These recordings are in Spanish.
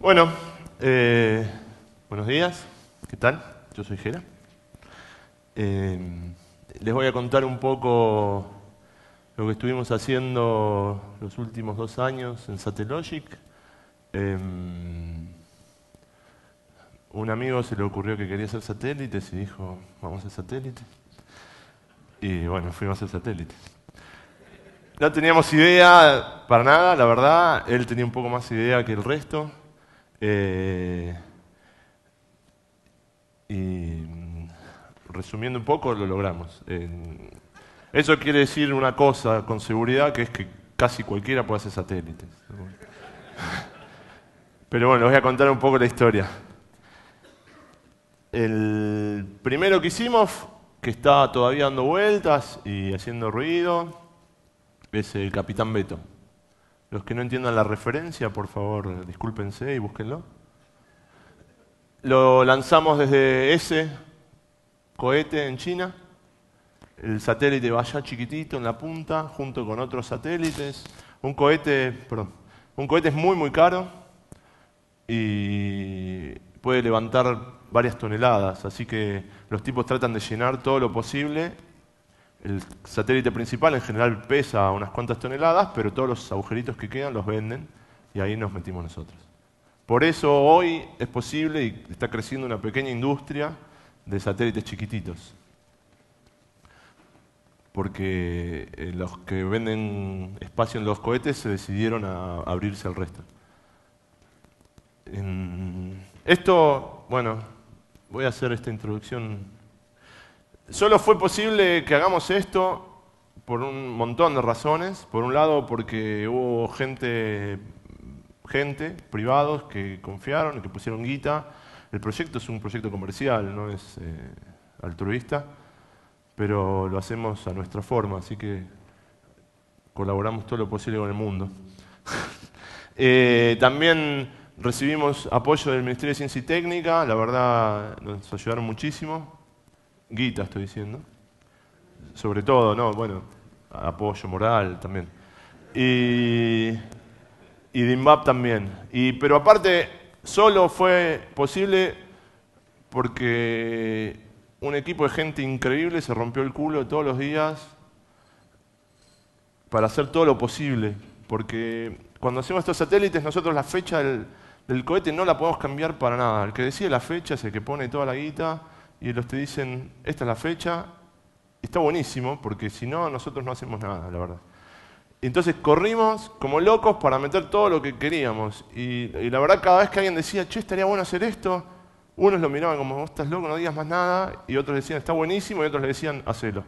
Bueno, eh, buenos días, ¿qué tal? Yo soy Jera. Eh, les voy a contar un poco lo que estuvimos haciendo los últimos dos años en Satellogic. Eh, un amigo se le ocurrió que quería hacer satélites y dijo, vamos a satélite. Y bueno, fuimos a hacer satélite. No teníamos idea para nada, la verdad. Él tenía un poco más idea que el resto. Eh, y mm, resumiendo un poco, lo logramos. eso quiere decir una cosa con seguridad, que es que casi cualquiera puede hacer satélites. Pero bueno, les voy a contar un poco la historia. El primero que hicimos, que está todavía dando vueltas y haciendo ruido, es el Capitán Beto. Los que no entiendan la referencia, por favor, discúlpense y búsquenlo. Lo lanzamos desde ese cohete en China. El satélite va allá chiquitito en la punta, junto con otros satélites. Un cohete, un cohete es muy, muy caro y puede levantar varias toneladas. Así que los tipos tratan de llenar todo lo posible el satélite principal en general pesa unas cuantas toneladas, pero todos los agujeritos que quedan los venden y ahí nos metimos nosotros. Por eso hoy es posible y está creciendo una pequeña industria de satélites chiquititos. Porque eh, los que venden espacio en los cohetes se decidieron a abrirse al resto. Esto, bueno, voy a hacer esta introducción Solo fue posible que hagamos esto por un montón de razones. Por un lado, porque hubo gente, gente, privados, que confiaron, y que pusieron guita. El proyecto es un proyecto comercial, no es eh, altruista, pero lo hacemos a nuestra forma, así que colaboramos todo lo posible con el mundo. Eh, también recibimos apoyo del Ministerio de Ciencia y Técnica, la verdad nos ayudaron muchísimo, guita estoy diciendo, sobre todo, no, bueno, apoyo moral también. Y, y también. Y, pero aparte, solo fue posible porque un equipo de gente increíble se rompió el culo todos los días para hacer todo lo posible. Porque cuando hacemos estos satélites, nosotros la fecha del, del cohete no la podemos cambiar para nada. El que decide la fecha es el que pone toda la guita y los te dicen, esta es la fecha, está buenísimo, porque si no, nosotros no hacemos nada, la verdad. Entonces corrimos como locos para meter todo lo que queríamos. Y, la verdad, cada vez que alguien decía, che, estaría bueno hacer esto, unos lo miraban como, vos estás loco, no digas más nada, y otros decían, está buenísimo, y otros le decían, hacelo.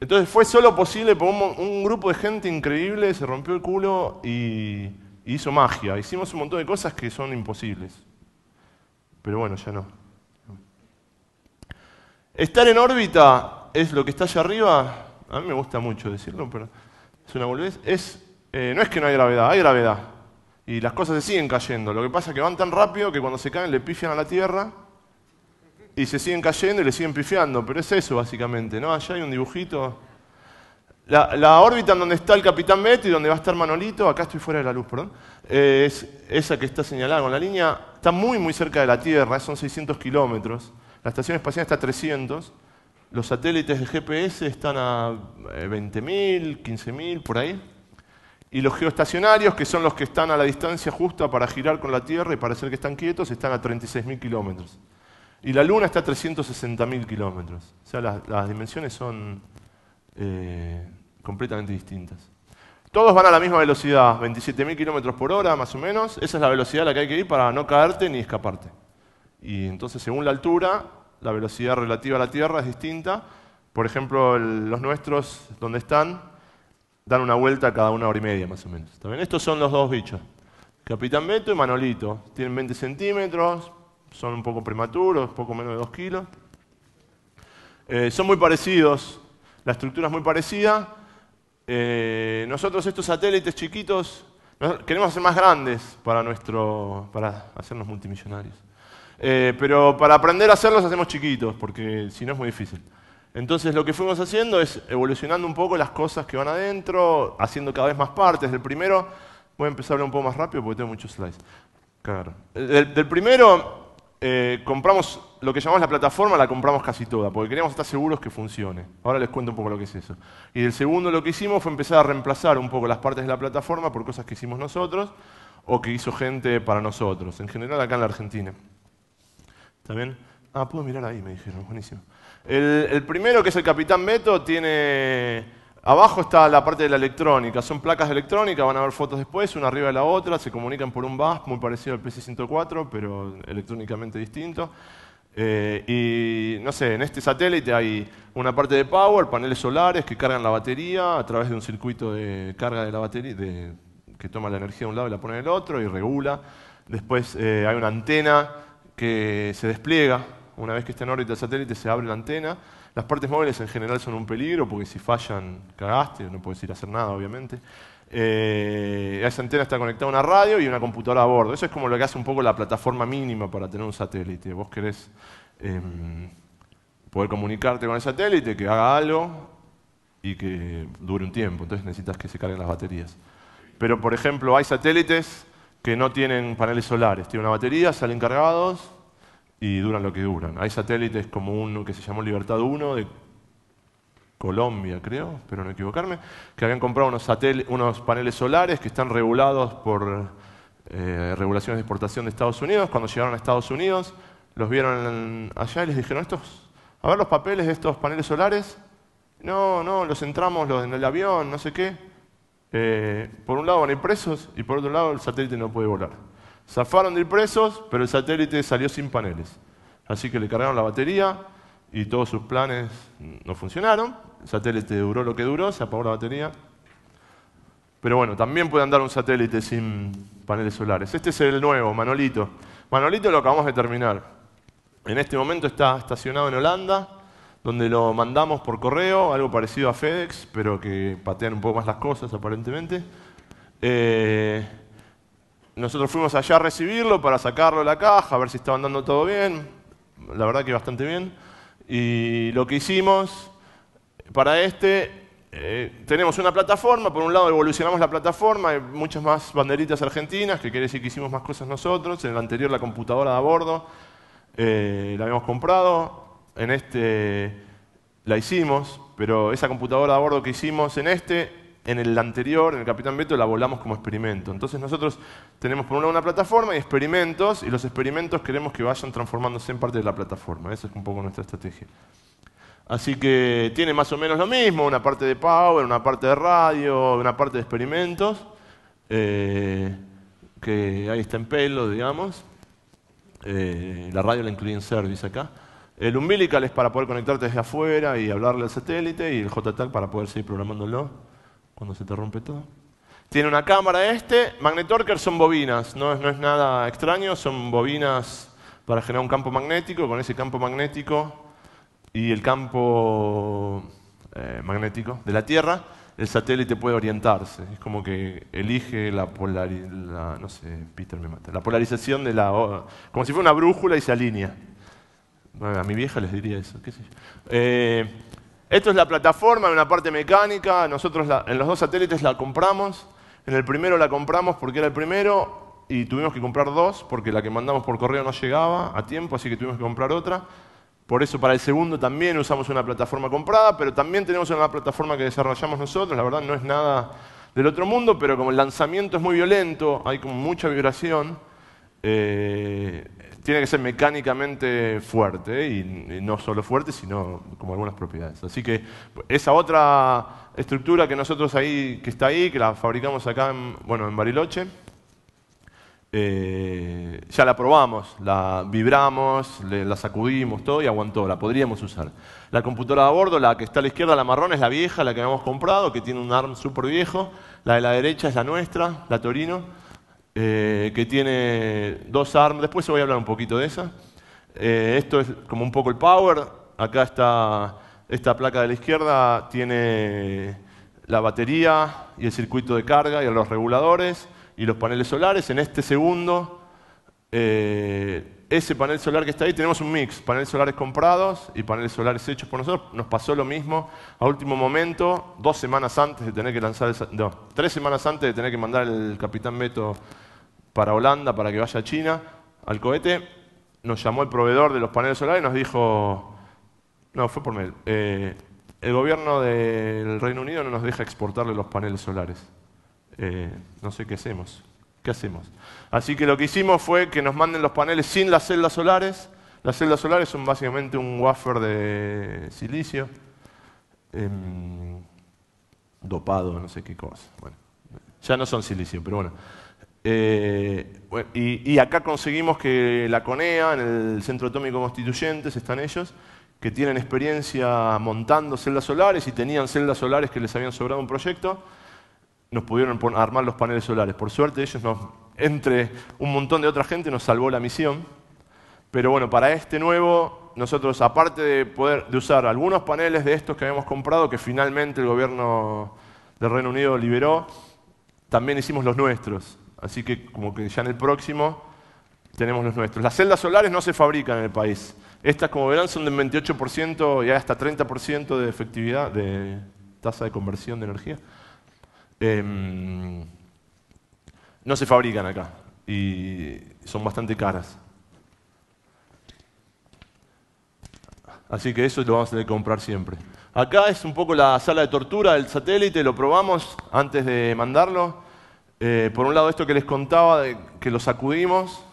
Entonces fue solo posible por un, grupo de gente increíble, se rompió el culo y hizo magia. Hicimos un montón de cosas que son imposibles. Pero bueno, ya no. Estar en órbita es lo que está allá arriba. A mí me gusta mucho decirlo, pero es una boludez. Eh, no es que no hay gravedad, hay gravedad. Y las cosas se siguen cayendo. Lo que pasa es que van tan rápido que cuando se caen le pifian a la Tierra y se siguen cayendo y le siguen pifiando. Pero es eso, básicamente. ¿no? Allá hay un dibujito. La, órbita en donde está el Capitán Beto y donde va a estar Manolito, acá estoy fuera de la luz, perdón, eh, es esa que está señalada con la línea, está muy, muy cerca de la Tierra, son 600 kilómetros. La estación espacial está a 300. Los satélites de GPS están a 20.000, eh, 15.000, por ahí. Y los geoestacionarios, que son los que están a la distancia justa para girar con la Tierra y parecer que están quietos, están a 36.000 kilómetros. Y la Luna está a 360.000 kilómetros. O sea, las, dimensiones son eh, completamente distintas. Todos van a la misma velocidad, 27.000 kilómetros por hora más o menos. Esa es la velocidad a la que hay que ir para no caerte ni escaparte. Y entonces, según la altura, la velocidad relativa a la Tierra es distinta. Por ejemplo, los nuestros, donde están, dan una vuelta cada una hora y media más o menos. Estos son los dos bichos. Capitán Beto y Manolito. Tienen 20 centímetros, son un poco prematuros, poco menos de 2 kilos. Eh, son muy parecidos, la estructura es muy parecida. Eh, nosotros estos satélites chiquitos queremos hacer más grandes para, nuestro, para hacernos multimillonarios. Eh, pero para aprender a hacerlos hacemos chiquitos, porque si no es muy difícil. Entonces lo que fuimos haciendo es evolucionando un poco las cosas que van adentro, haciendo cada vez más partes. Del primero, voy a empezar a hablar un poco más rápido porque tengo muchos slides. Claro. Del, primero, eh, compramos lo que llamamos la plataforma, la compramos casi toda, porque queríamos estar seguros que funcione. Ahora les cuento un poco lo que es eso. Y del segundo lo que hicimos fue empezar a reemplazar un poco las partes de la plataforma por cosas que hicimos nosotros o que hizo gente para nosotros, en general acá en la Argentina. También. Ah, puedo mirar ahí, me dijeron, buenísimo. El, primero, que es el Capitán Meto tiene... Abajo está la parte de la electrónica, son placas de electrónicas, van a ver fotos después, una arriba de la otra, se comunican por un bus, muy parecido al PC-104, pero electrónicamente distinto. Eh, y no sé, en este satélite hay una parte de power, paneles solares que cargan la batería a través de un circuito de carga de la batería, de, que toma la energía de un lado y la pone en el otro y regula. Después eh, hay una antena que se despliega. Una vez que está en órbita el satélite se abre la antena. Las partes móviles en general son un peligro porque si fallan cagaste, no puedes ir a hacer nada obviamente. Eh, esa antena está conectada a una radio y una computadora a bordo. Eso es como lo que hace un poco la plataforma mínima para tener un satélite. Vos querés em, poder comunicarte con el satélite, que haga algo y que dure un tiempo. Entonces necesitas que se carguen las baterías. Pero, por ejemplo, hay satélites que no tienen paneles solares. Tienen una batería, salen cargados y duran lo que duran. Hay satélites como uno que se llamó Libertad 1 de Colombia, creo, pero no equivocarme, que habían comprado unos, unos paneles solares que están regulados por eh, regulaciones de exportación de Estados Unidos. Cuando llegaron a Estados Unidos, los vieron allá y les dijeron, estos, a ver los papeles de estos paneles solares. No, no, los entramos los en el avión, no sé qué. Eh, por un lado van a ir presos y por otro lado el satélite no puede volar. Zafaron de ir presos, pero el satélite salió sin paneles. Así que le cargaron la batería y todos sus planes no funcionaron. El satélite duró lo que duró, se apagó la batería. Pero bueno, también puede andar un satélite sin paneles solares. Este es el nuevo, Manolito. Manolito lo acabamos de terminar. En este momento está estacionado en Holanda, donde lo mandamos por correo, algo parecido a FedEx, pero que patean un poco más las cosas aparentemente. Eh, nosotros fuimos allá a recibirlo para sacarlo de la caja, a ver si estaba andando todo bien. La verdad que bastante bien. Y lo que hicimos para este, eh, tenemos una plataforma, por un lado evolucionamos la plataforma, hay muchas más banderitas argentinas, que quiere decir que hicimos más cosas nosotros. En el anterior la computadora de a bordo eh, la habíamos comprado, en este la hicimos, pero esa computadora a bordo que hicimos en este, en el anterior, en el Capitán Beto, la volamos como experimento. Entonces nosotros tenemos por un lado una plataforma y experimentos, y los experimentos queremos que vayan transformándose en parte de la plataforma. Esa es un poco nuestra estrategia. Así que tiene más o menos lo mismo, una parte de Power, una parte de radio, una parte de experimentos, eh, que ahí está en pelo, digamos. Eh, la radio la incluí en Service acá. El umbilical es para poder conectarte desde afuera y hablarle al satélite y el JTAG para poder seguir programándolo cuando se te rompe todo. Tiene una cámara este. Magnetorker son bobinas, no es, nada extraño, son bobinas para generar un campo magnético. Con ese campo magnético y el campo eh, magnético de la Tierra, el satélite puede orientarse. Es como que elige la, polarización, no la polarización de la... como si fuera una brújula y se alinea. A mi vieja les diría eso, qué sé yo. Eh, esto es la plataforma, una parte mecánica. Nosotros en los dos satélites la compramos. En el primero la compramos porque era el primero y tuvimos que comprar dos porque la que mandamos por correo no llegaba a tiempo, así que tuvimos que comprar otra. Por eso para el segundo también usamos una plataforma comprada, pero también tenemos una plataforma que desarrollamos nosotros. La verdad no es nada del otro mundo, pero como el lanzamiento es muy violento, hay como mucha vibración, eh, tiene que ser mecánicamente fuerte y, no solo fuerte, sino como algunas propiedades. Así que esa otra estructura que nosotros ahí, que está ahí, que la fabricamos acá en, bueno, en Bariloche, eh, ya la probamos, la vibramos, la sacudimos, todo y aguantó, la podríamos usar. La computadora a bordo, la que está a la izquierda, la marrón, es la vieja, la que habíamos comprado, que tiene un ARM súper viejo. La de la derecha es la nuestra, la Torino. Eh, que tiene dos armas. Después se voy a hablar un poquito de esa. Eh, esto es como un poco el power. Acá está esta placa de la izquierda, tiene la batería y el circuito de carga y los reguladores y los paneles solares. En este segundo, eh, ese panel solar que está ahí, tenemos un mix, paneles solares comprados y paneles solares hechos por nosotros. Nos pasó lo mismo a último momento, dos semanas antes de tener que lanzar, no, tres semanas antes de tener que mandar el Capitán Beto para Holanda, para que vaya a China, al cohete, nos llamó el proveedor de los paneles solares y nos dijo, no, fue por mail, eh, el gobierno del Reino Unido no nos deja exportarle los paneles solares. Eh, no sé qué hacemos. ¿Qué hacemos? Así que lo que hicimos fue que nos manden los paneles sin las celdas solares. Las celdas solares son básicamente un wafer de silicio em, dopado, no sé qué cosa. Bueno, ya no son silicio, pero bueno. Eh, y, acá conseguimos que la CONEA, en el Centro Atómico Constituyentes, están ellos, que tienen experiencia montando celdas solares y tenían celdas solares que les habían sobrado un proyecto, nos pudieron armar los paneles solares. Por suerte ellos, nos, entre un montón de otra gente, nos salvó la misión. Pero bueno, para este nuevo, nosotros aparte de, poder, de usar algunos paneles de estos que habíamos comprado, que finalmente el gobierno del Reino Unido liberó, también hicimos los nuestros. Así que como que ya en el próximo tenemos los nuestros. Las celdas solares no se fabrican en el país. Estas, como verán, son del 28% y hasta 30% de efectividad, de tasa de conversión de energía. Em, no se fabrican acá y son bastante caras. Así que eso lo vamos a tener que comprar siempre. Acá es un poco la sala de tortura del satélite, lo probamos antes de mandarlo. Eh, por un lado, esto que les contaba, de que lo sacudimos,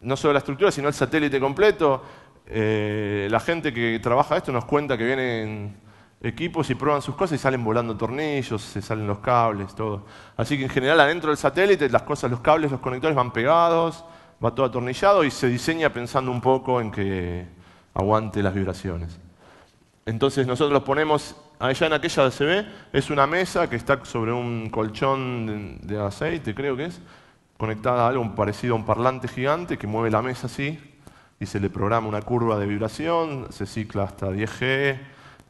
no solo la estructura, sino el satélite completo. Eh, la gente que trabaja esto nos cuenta que vienen equipos y prueban sus cosas y salen volando tornillos, se salen los cables, todo. Así que en general adentro del satélite las cosas, los cables, los conectores van pegados, va todo atornillado y se diseña pensando un poco en que aguante las vibraciones. Entonces nosotros ponemos allá en aquella se ve, es una mesa que está sobre un colchón de, aceite, creo que es, conectada a algo parecido a un parlante gigante que mueve la mesa así y se le programa una curva de vibración, se cicla hasta 10G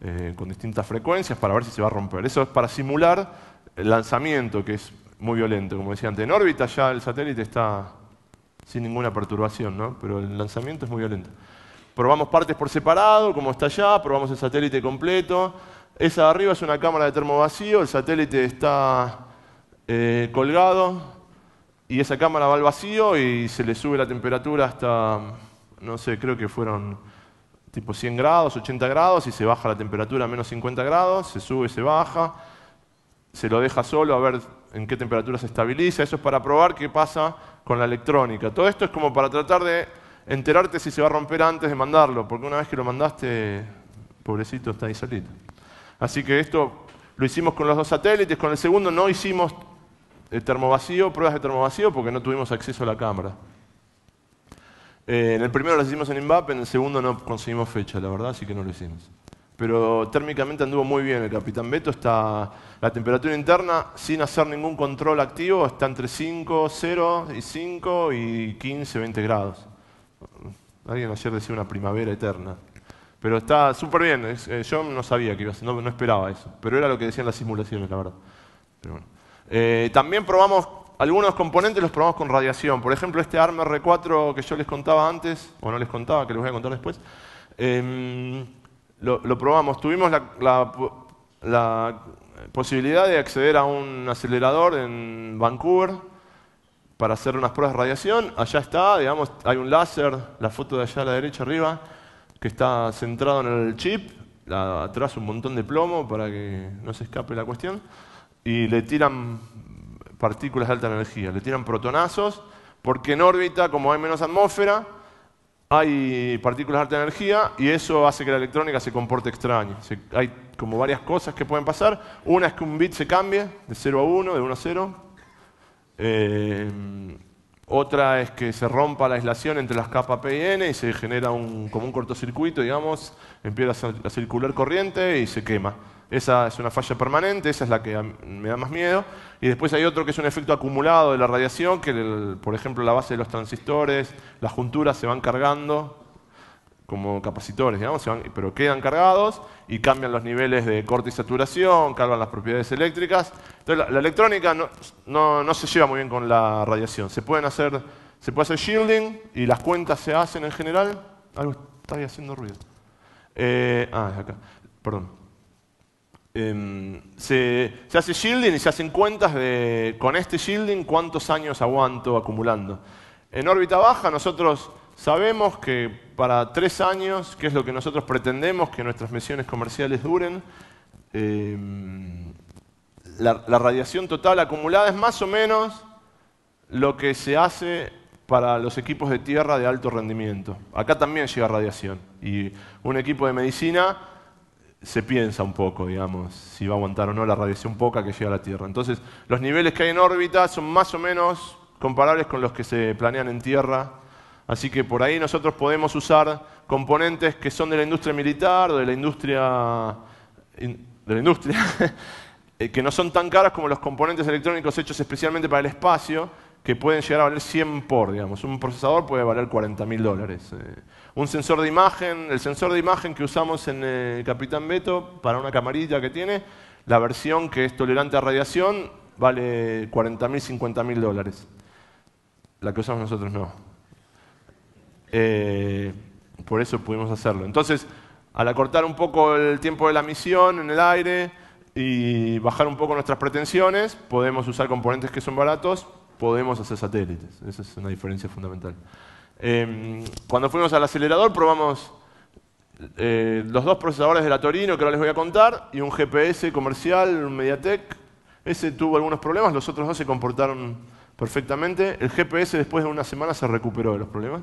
eh, con distintas frecuencias para ver si se va a romper. Eso es para simular el lanzamiento, que es muy violento, como decía antes. En órbita ya el satélite está sin ninguna perturbación, ¿no? pero el lanzamiento es muy violento. Probamos partes por separado, como está allá, probamos el satélite completo, esa de arriba es una cámara de termovacío, el satélite está eh, colgado y esa cámara va al vacío y se le sube la temperatura hasta, no sé, creo que fueron tipo 100 grados, 80 grados y se baja la temperatura a menos 50 grados, se sube, se baja, se lo deja solo a ver en qué temperatura se estabiliza, eso es para probar qué pasa con la electrónica. Todo esto es como para tratar de enterarte si se va a romper antes de mandarlo, porque una vez que lo mandaste, pobrecito, está ahí solito. Así que esto lo hicimos con los dos satélites, con el segundo no hicimos eh, termovacío, pruebas de termovacío porque no tuvimos acceso a la cámara. Eh, en el primero lo hicimos en IMVAP, en el segundo no conseguimos fecha, la verdad, así que no lo hicimos. Pero térmicamente anduvo muy bien el Capitán Beto. Está, la temperatura interna, sin hacer ningún control activo, está entre 5, 0 y 5 y 15, 20 grados. Alguien ayer decía una primavera eterna. Pero está súper bien. Eh, yo no sabía que iba a ser, no, esperaba eso. Pero era lo que decían las simulaciones, la verdad. Eh, también probamos algunos componentes, los probamos con radiación. Por ejemplo, este ARM R4 que yo les contaba antes, o no les contaba, que les voy a contar después, em, lo, probamos. Tuvimos la, la posibilidad de acceder a un acelerador en Vancouver para hacer unas pruebas de radiación. Allá está, digamos, hay un láser, la foto de allá a la derecha arriba que está centrado en el chip, atrás un montón de plomo para que no se escape la cuestión, y le tiran partículas de alta energía, le tiran protonazos, porque en órbita, como hay menos atmósfera, hay partículas de alta energía y eso hace que la electrónica se comporte extraña. hay como varias cosas que pueden pasar. Una es que un bit se cambie de 0 a 1, de 1 a 0. Otra es que se rompa la aislación entre las capas P y N y se genera un, como un cortocircuito, digamos, empieza a circular corriente y se quema. Esa es una falla permanente, esa es la que me da más miedo. Y después hay otro que es un efecto acumulado de la radiación, que por ejemplo la base de los transistores, las junturas se van cargando como capacitores, digamos, pero quedan cargados y cambian los niveles de corte y saturación, cargan las propiedades eléctricas. Entonces, la, electrónica no, se lleva muy bien con la radiación. Se, pueden hacer, se puede hacer shielding y las cuentas se hacen en general. Algo está ahí haciendo ruido. Eh, ah, es acá. Perdón. Em, se, hace shielding y se hacen cuentas de, con este shielding, cuántos años aguanto acumulando. En órbita baja nosotros Sabemos que para tres años, que es lo que nosotros pretendemos, que nuestras misiones comerciales duren, em, la, radiación total acumulada es más o menos lo que se hace para los equipos de tierra de alto rendimiento. Acá también llega radiación y un equipo de medicina se piensa un poco, digamos, si va a aguantar o no la radiación poca que llega a la Tierra. Entonces, los niveles que hay en órbita son más o menos comparables con los que se planean en Tierra Así que por ahí nosotros podemos usar componentes que son de la industria militar, o de la industria, de la industria eh, que no son tan caros como los componentes electrónicos hechos especialmente para el espacio, que pueden llegar a valer 100 por, digamos. Un procesador puede valer 40 mil dólares. Eh. un sensor de imagen, el sensor de imagen que usamos en el Capitán Beto para una camarilla que tiene, la versión que es tolerante a radiación vale 40 mil, 50 mil dólares. La que usamos nosotros no. Eh, por eso pudimos hacerlo. Entonces, al acortar un poco el tiempo de la misión en el aire y bajar un poco nuestras pretensiones, podemos usar componentes que son baratos, podemos hacer satélites. Esa es una diferencia fundamental. Em, cuando fuimos al acelerador probamos eh, los dos procesadores de la Torino, que ahora les voy a contar, y un GPS comercial, un Mediatek. Ese tuvo algunos problemas, los otros dos se comportaron perfectamente. El GPS después de una semana se recuperó de los problemas.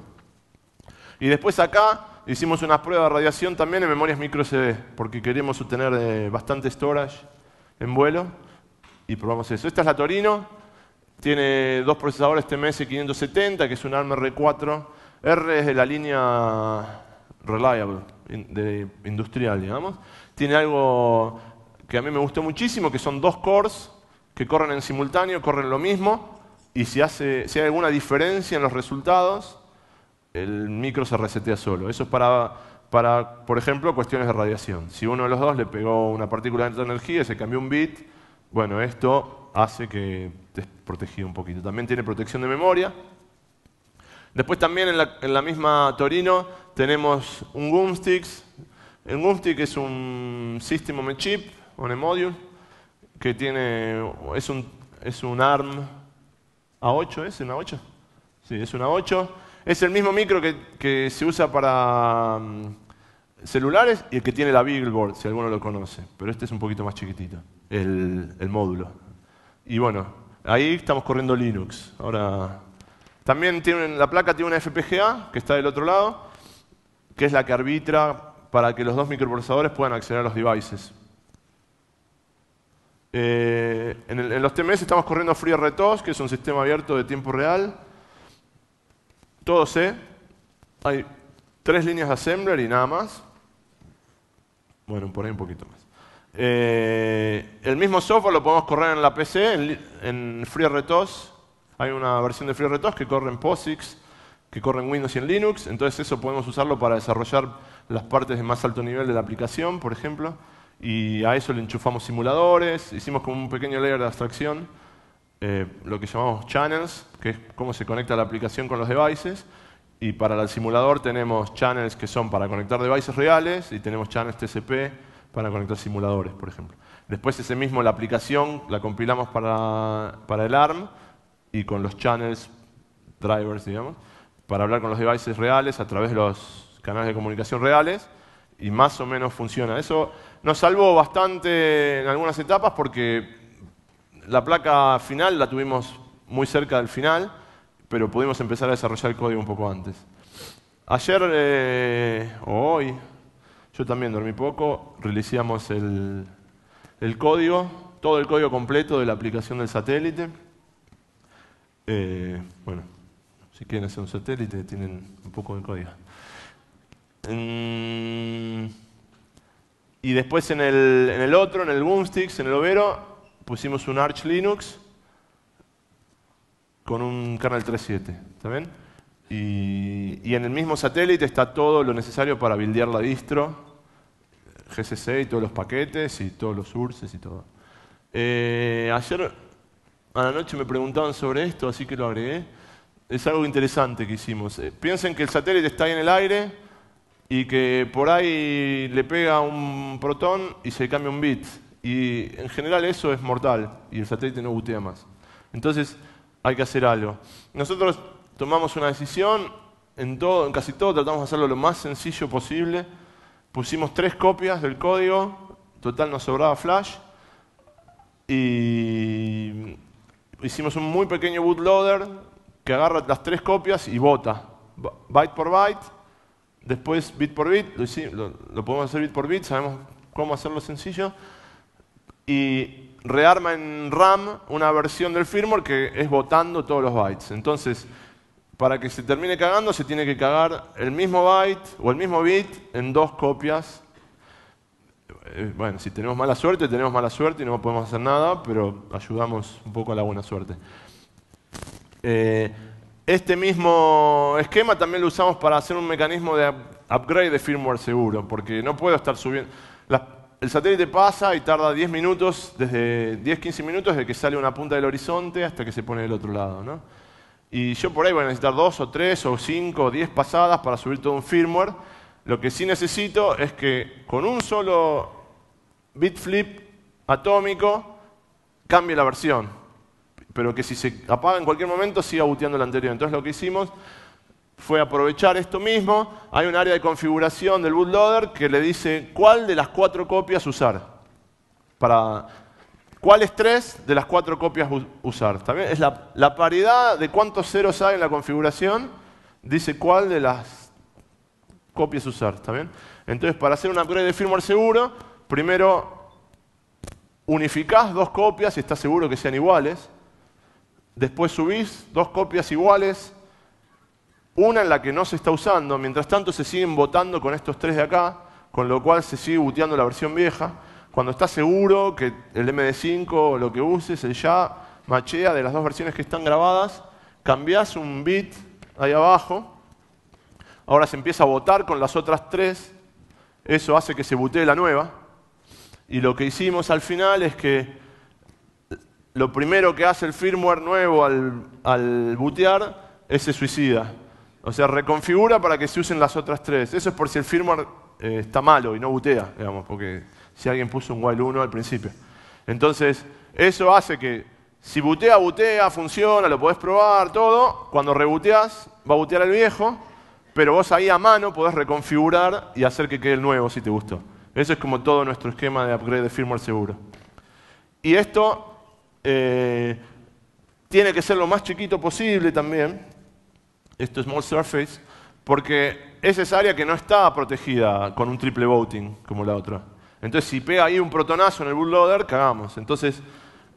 Y después acá hicimos una prueba de radiación también en memorias micro SD, porque queremos obtener eh, bastante storage en vuelo y probamos eso. Esta es la Torino, tiene dos procesadores TMS570, que es un ARM R4. R es de la línea reliable, industrial, digamos. Tiene algo que a mí me gustó muchísimo, que son dos cores que corren en simultáneo, corren lo mismo, y si, hace, si hay alguna diferencia en los resultados, el micro se resetea solo. Eso es para, por ejemplo, cuestiones de radiación. Si uno de los dos le pegó una partícula de energía y se cambió un bit, bueno, esto hace que estés protegido un poquito. También tiene protección de memoria. Después también en la, misma Torino tenemos un Gumsticks. El Goomstick es un System on a Chip, on a Module, que tiene, es un, es un ARM A8, ¿es una 8? Sí, es a 8 es el mismo micro que, se usa para mm, celulares y el que tiene la Billboard, si alguno lo conoce. Pero este es un poquito más chiquitito, el, módulo. Y bueno, ahí estamos corriendo Linux. Ahora, también la placa tiene una FPGA, que está del otro lado, que es la que arbitra para que los dos microprocesadores puedan acceder a los devices. Eh, en, en, los TMS estamos corriendo FreeRTOS, que es un sistema abierto de tiempo real, todo C. ¿eh? Hay tres líneas de assembler y nada más. Bueno, por ahí un poquito más. Eh, el mismo software lo podemos correr en la PC, en, en FreeRTOS. Hay una versión de FreeRTOS que corre en POSIX, que corre en Windows y en Linux. Entonces eso podemos usarlo para desarrollar las partes de más alto nivel de la aplicación, por ejemplo. Y a eso le enchufamos simuladores, hicimos como un pequeño layer de abstracción eh, lo que llamamos channels, que es cómo se conecta la aplicación con los devices. Y para el simulador tenemos channels que son para conectar devices reales y tenemos channels TCP para conectar simuladores, por ejemplo. Después ese mismo, la aplicación, la compilamos para, para el ARM y con los channels, drivers, digamos, para hablar con los devices reales a través de los canales de comunicación reales y más o menos funciona. Eso nos salvó bastante en algunas etapas porque la placa final la tuvimos muy cerca del final, pero pudimos empezar a desarrollar el código un poco antes. Ayer eh, o hoy, yo también dormí poco, realiciamos el, código, todo el código completo de la aplicación del satélite. Eh, bueno, si quieren hacer un satélite, tienen un poco de código. Mm, y después en el, en el otro, en el Boomsticks, en el Overo, pusimos un Arch Linux con un kernel 3.7, ¿está bien? Y, en el mismo satélite está todo lo necesario para buildear la distro, GCC y todos los paquetes y todos los sources y todo. Eh, ayer a la noche me preguntaban sobre esto, así que lo agregué. Es algo interesante que hicimos. Eh, piensen que el satélite está ahí en el aire y que por ahí le pega un protón y se cambia un bit. Y en general eso es mortal y el satélite no butea más. Entonces hay que hacer algo. Nosotros tomamos una decisión, en, todo, en casi todo tratamos de hacerlo lo más sencillo posible. Pusimos tres copias del código, total nos sobraba flash. Y hicimos un muy pequeño bootloader que agarra las tres copias y bota. Byte por byte, después bit por bit, lo podemos hacer bit por bit, sabemos cómo hacerlo sencillo y rearma en RAM una versión del firmware que es botando todos los bytes. Entonces, para que se termine cagando, se tiene que cagar el mismo byte o el mismo bit en dos copias. Eh, bueno, si tenemos mala suerte, tenemos mala suerte y no podemos hacer nada, pero ayudamos un poco a la buena suerte. Eh, este mismo esquema también lo usamos para hacer un mecanismo de upgrade de firmware seguro, porque no puedo estar subiendo el satélite pasa y tarda 10 minutos, desde 10-15 minutos, desde que sale una punta del horizonte hasta que se pone del otro lado. Y yo por ahí voy a necesitar dos o tres o cinco o 10 pasadas para subir todo un firmware. Lo que sí necesito es que con un solo bit flip atómico cambie la versión. Pero que si se apaga en cualquier momento siga booteando la anterior. Entonces lo que hicimos fue aprovechar esto mismo. Hay un área de configuración del bootloader que le dice cuál de las cuatro copias usar. Para cuáles tres de las cuatro copias usar. es la, paridad de cuántos ceros hay en la configuración, dice cuál de las copias usar. Entonces, para hacer una upgrade de firmware seguro, primero unificás dos copias y estás seguro que sean iguales. Después subís dos copias iguales una en la que no se está usando, mientras tanto se siguen votando con estos tres de acá, con lo cual se sigue buteando la versión vieja. Cuando estás seguro que el MD5 o lo que uses, el ya, machea de las dos versiones que están grabadas, cambias un bit ahí abajo, ahora se empieza a votar con las otras tres, eso hace que se butee la nueva, y lo que hicimos al final es que lo primero que hace el firmware nuevo al, al butear es se suicida, o sea, reconfigura para que se usen las otras tres. Eso es por si el firmware eh, está malo y no butea, digamos, porque si alguien puso un while 1 al principio. Entonces, eso hace que si butea, butea, funciona, lo podés probar, todo. Cuando reboteas, va a butear el viejo, pero vos ahí a mano podés reconfigurar y hacer que quede el nuevo si te gustó. Eso es como todo nuestro esquema de upgrade de firmware seguro. Y esto eh, tiene que ser lo más chiquito posible también, esto es small surface, porque esa es área que no está protegida con un triple voting como la otra. Entonces, si pega ahí un protonazo en el bootloader, cagamos. Entonces,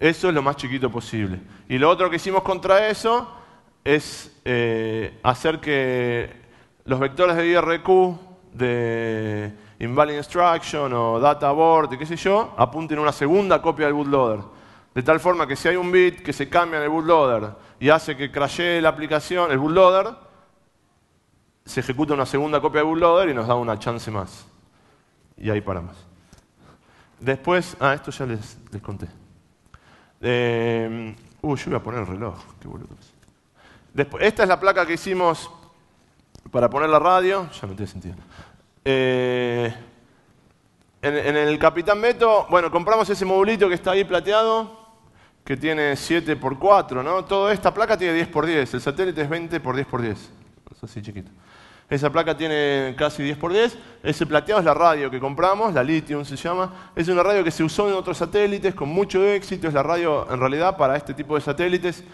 eso es lo más chiquito posible. Y lo otro que hicimos contra eso es eh, hacer que los vectores de IRQ, de invalid instruction o data abort, y qué sé yo, apunten una segunda copia del bootloader. De tal forma que si hay un bit que se cambia en el bootloader y hace que crashee la aplicación, el bootloader, se ejecuta una segunda copia de bootloader y nos da una chance más. Y ahí para más. Después, ah, esto ya les, conté. Em, yo voy a poner el reloj, qué boludo. Después, esta es la placa que hicimos para poner la radio. Ya no estoy sentido. Eh, en, en, el Capitán Beto, bueno, compramos ese modulito que está ahí plateado que tiene 7 x 4, ¿no? Toda esta placa tiene 10 x 10, el satélite es 20 x 10 x 10, es así chiquito. Esa placa tiene casi 10 x 10, ese plateado es la radio que compramos, la lithium se llama, es una radio que se usó en otros satélites con mucho éxito, es la radio en realidad para este tipo de satélites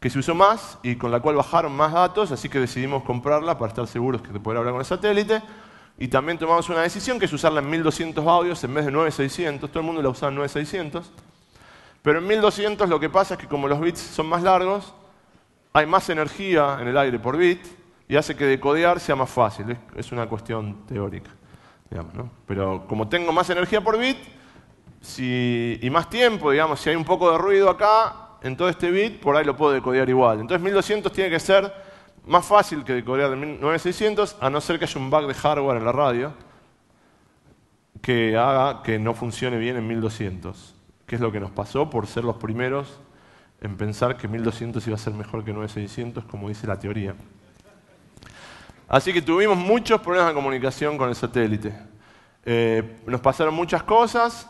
que se usó más y con la cual bajaron más datos, así que decidimos comprarla para estar seguros que poder hablar con el satélite. Y también tomamos una decisión que es usarla en 1200 audios en vez de 9600, todo el mundo la usaba en 9600. Pero en 1200 lo que pasa es que como los bits son más largos, hay más energía en el aire por bit y hace que decodear sea más fácil. Es una cuestión teórica. Digamos, ¿no? Pero como tengo más energía por bit y más tiempo, digamos, si hay un poco de ruido acá, en todo este bit, por ahí lo puedo decodear igual. Entonces 1200 tiene que ser más fácil que decodear de 9600, a no ser que haya un bug de hardware en la radio que haga que no funcione bien en 1200 que es lo que nos pasó por ser los primeros en pensar que 1200 iba a ser mejor que 9600, como dice la teoría. Así que tuvimos muchos problemas de comunicación con el satélite. Eh, nos pasaron muchas cosas.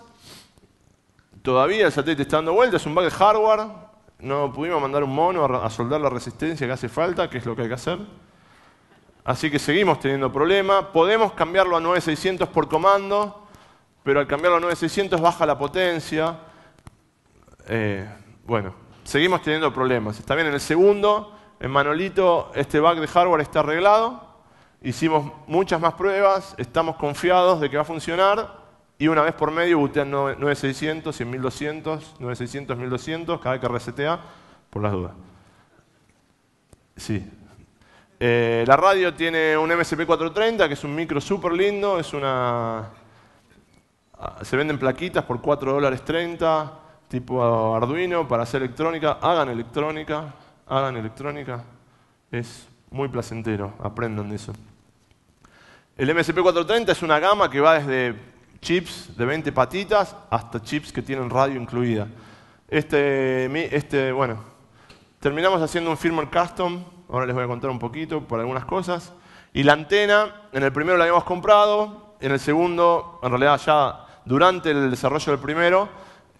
Todavía el satélite está dando vueltas, es un bug de hardware. No pudimos mandar un mono a soldar la resistencia que hace falta, que es lo que hay que hacer. Así que seguimos teniendo problemas. Podemos cambiarlo a 9600 por comando, pero al cambiarlo a 9600 baja la potencia. Eh, bueno, seguimos teniendo problemas. Está bien, en el segundo, en Manolito, este bug de hardware está arreglado. Hicimos muchas más pruebas, estamos confiados de que va a funcionar. Y una vez por medio bootean 9600, 100.200, 9600, 1200, cada vez que resetea, por las dudas. Sí. Eh, la radio tiene un MSP430, que es un micro súper lindo, es una... Ah, se venden plaquitas por $4.30. dólares tipo Arduino para hacer electrónica, hagan electrónica, hagan electrónica. Es muy placentero, aprendan de eso. El mcp 430 es una gama que va desde chips de 20 patitas hasta chips que tienen radio incluida. Este, este, bueno, terminamos haciendo un firmware custom, ahora les voy a contar un poquito por algunas cosas. Y la antena, en el primero la habíamos comprado, en el segundo, en realidad ya durante el desarrollo del primero,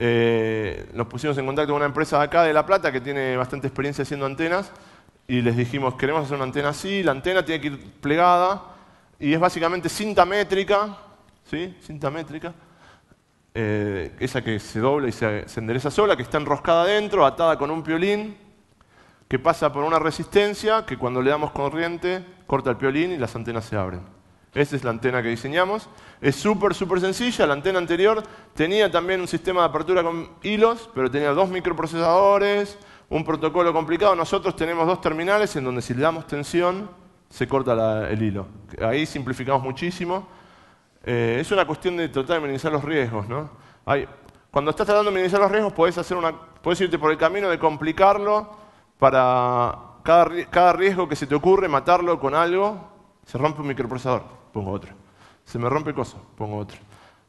eh, nos pusimos en contacto con una empresa acá de La Plata que tiene bastante experiencia haciendo antenas y les dijimos, queremos hacer una antena así, la antena tiene que ir plegada y es básicamente cinta métrica, ¿sí? Cinta eh, esa que se dobla y se, se endereza sola, que está enroscada adentro, atada con un piolín, que pasa por una resistencia que cuando le damos corriente corta el piolín y las antenas se abren. Esa es la antena que diseñamos. Es súper, súper sencilla. La antena anterior tenía también un sistema de apertura con hilos, pero tenía dos microprocesadores, un protocolo complicado. Nosotros tenemos dos terminales en donde si le damos tensión, se corta el hilo. Ahí simplificamos muchísimo. Eh, es una cuestión de tratar de minimizar los riesgos. cuando estás tratando de minimizar los riesgos, puedes hacer una, irte por el camino de complicarlo para cada riesgo que se te ocurre, matarlo con algo, se rompe un microprocesador pongo otro. Se me rompe cosa. pongo otro.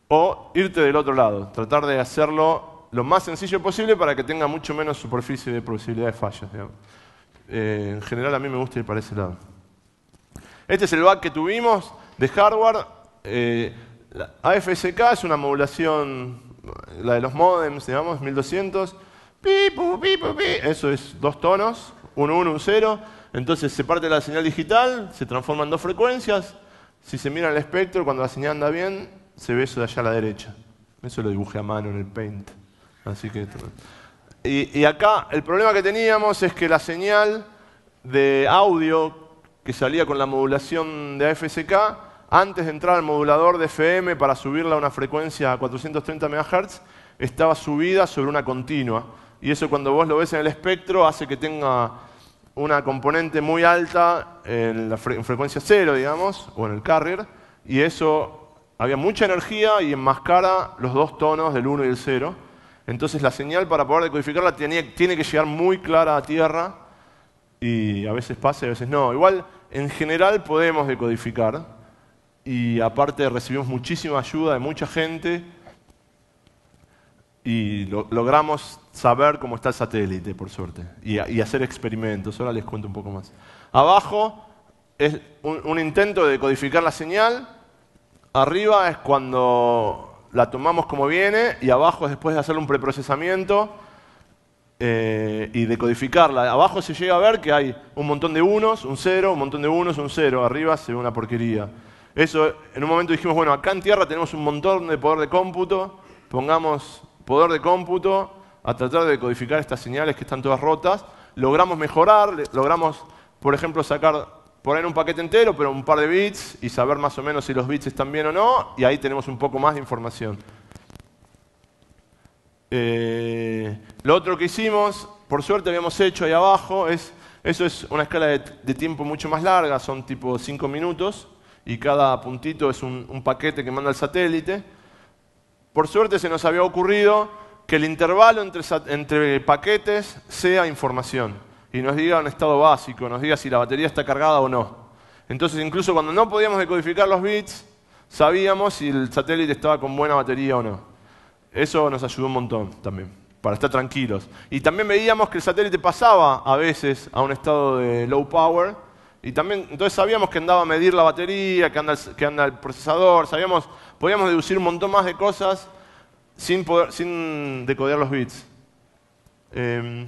O irte del otro lado, tratar de hacerlo lo más sencillo posible para que tenga mucho menos superficie de posibilidad de fallas. Eh, en general a mí me gusta ir para ese lado. Este es el bug que tuvimos de hardware. Eh, AFSK es una modulación, la de los modems, digamos, 1200. Eso es dos tonos, un 1, un 0. Entonces se parte la señal digital, se transforma en dos frecuencias, si se mira el espectro, cuando la señal anda bien, se ve eso de allá a la derecha. Eso lo dibujé a mano en el paint. Así que. Y, y acá el problema que teníamos es que la señal de audio que salía con la modulación de AFSK antes de entrar al modulador de FM para subirla a una frecuencia a 430 MHz, estaba subida sobre una continua. Y eso cuando vos lo ves en el espectro hace que tenga una componente muy alta en la frecuencia cero, digamos, o en el carrier, y eso había mucha energía y enmascara los dos tonos del 1 y el 0. Entonces la señal para poder decodificarla tiene que llegar muy clara a tierra y a veces pasa y a veces no. Igual, en general podemos decodificar y aparte recibimos muchísima ayuda de mucha gente y logramos saber cómo está el satélite, por suerte, y, hacer experimentos. Ahora les cuento un poco más. Abajo es un, intento de codificar la señal, arriba es cuando la tomamos como viene y abajo es después de hacer un preprocesamiento eh, y decodificarla. Abajo se llega a ver que hay un montón de unos, un cero, un montón de unos, un cero. Arriba se ve una porquería. Eso, en un momento dijimos, bueno, acá en tierra tenemos un montón de poder de cómputo, pongamos poder de cómputo, a tratar de codificar estas señales que están todas rotas. Logramos mejorar, logramos, por ejemplo, sacar, poner un paquete entero, pero un par de bits, y saber más o menos si los bits están bien o no, y ahí tenemos un poco más de información. Eh, lo otro que hicimos, por suerte habíamos hecho ahí abajo, es, eso es una escala de, tiempo mucho más larga, son tipo 5 minutos, y cada puntito es un paquete que manda el satélite. Por suerte se nos había ocurrido que el intervalo entre, paquetes sea información y nos diga un estado básico, nos diga si la batería está cargada o no. Entonces, incluso cuando no podíamos decodificar los bits, sabíamos si el satélite estaba con buena batería o no. Eso nos ayudó un montón también, para estar tranquilos. Y también veíamos que el satélite pasaba a veces a un estado de low power, y también, entonces sabíamos que andaba a medir la batería, que anda el, procesador, sabíamos, podíamos deducir un montón más de cosas sin, decodear los bits. Em,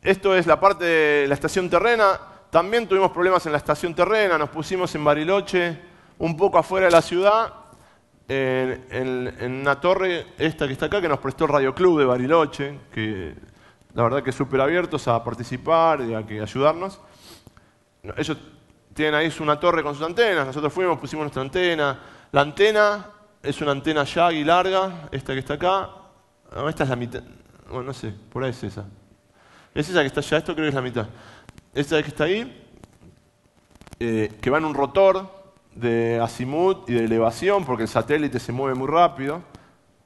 esto es la parte de la estación terrena. También tuvimos problemas en la estación terrena, nos pusimos en Bariloche, un poco afuera de la ciudad, en, una torre, esta que está acá, que nos prestó el Radio Club de Bariloche, que la verdad que súper abiertos a participar y a que ayudarnos ellos tienen ahí una torre con sus antenas, nosotros fuimos, pusimos nuestra antena. La antena es una antena Yagi larga, esta que está acá. esta es la mitad, bueno, no sé, por ahí es esa. Es esa que está allá, esto creo que es la mitad. Esta que está ahí, eh, que va en un rotor de azimut y de elevación, porque el satélite se mueve muy rápido.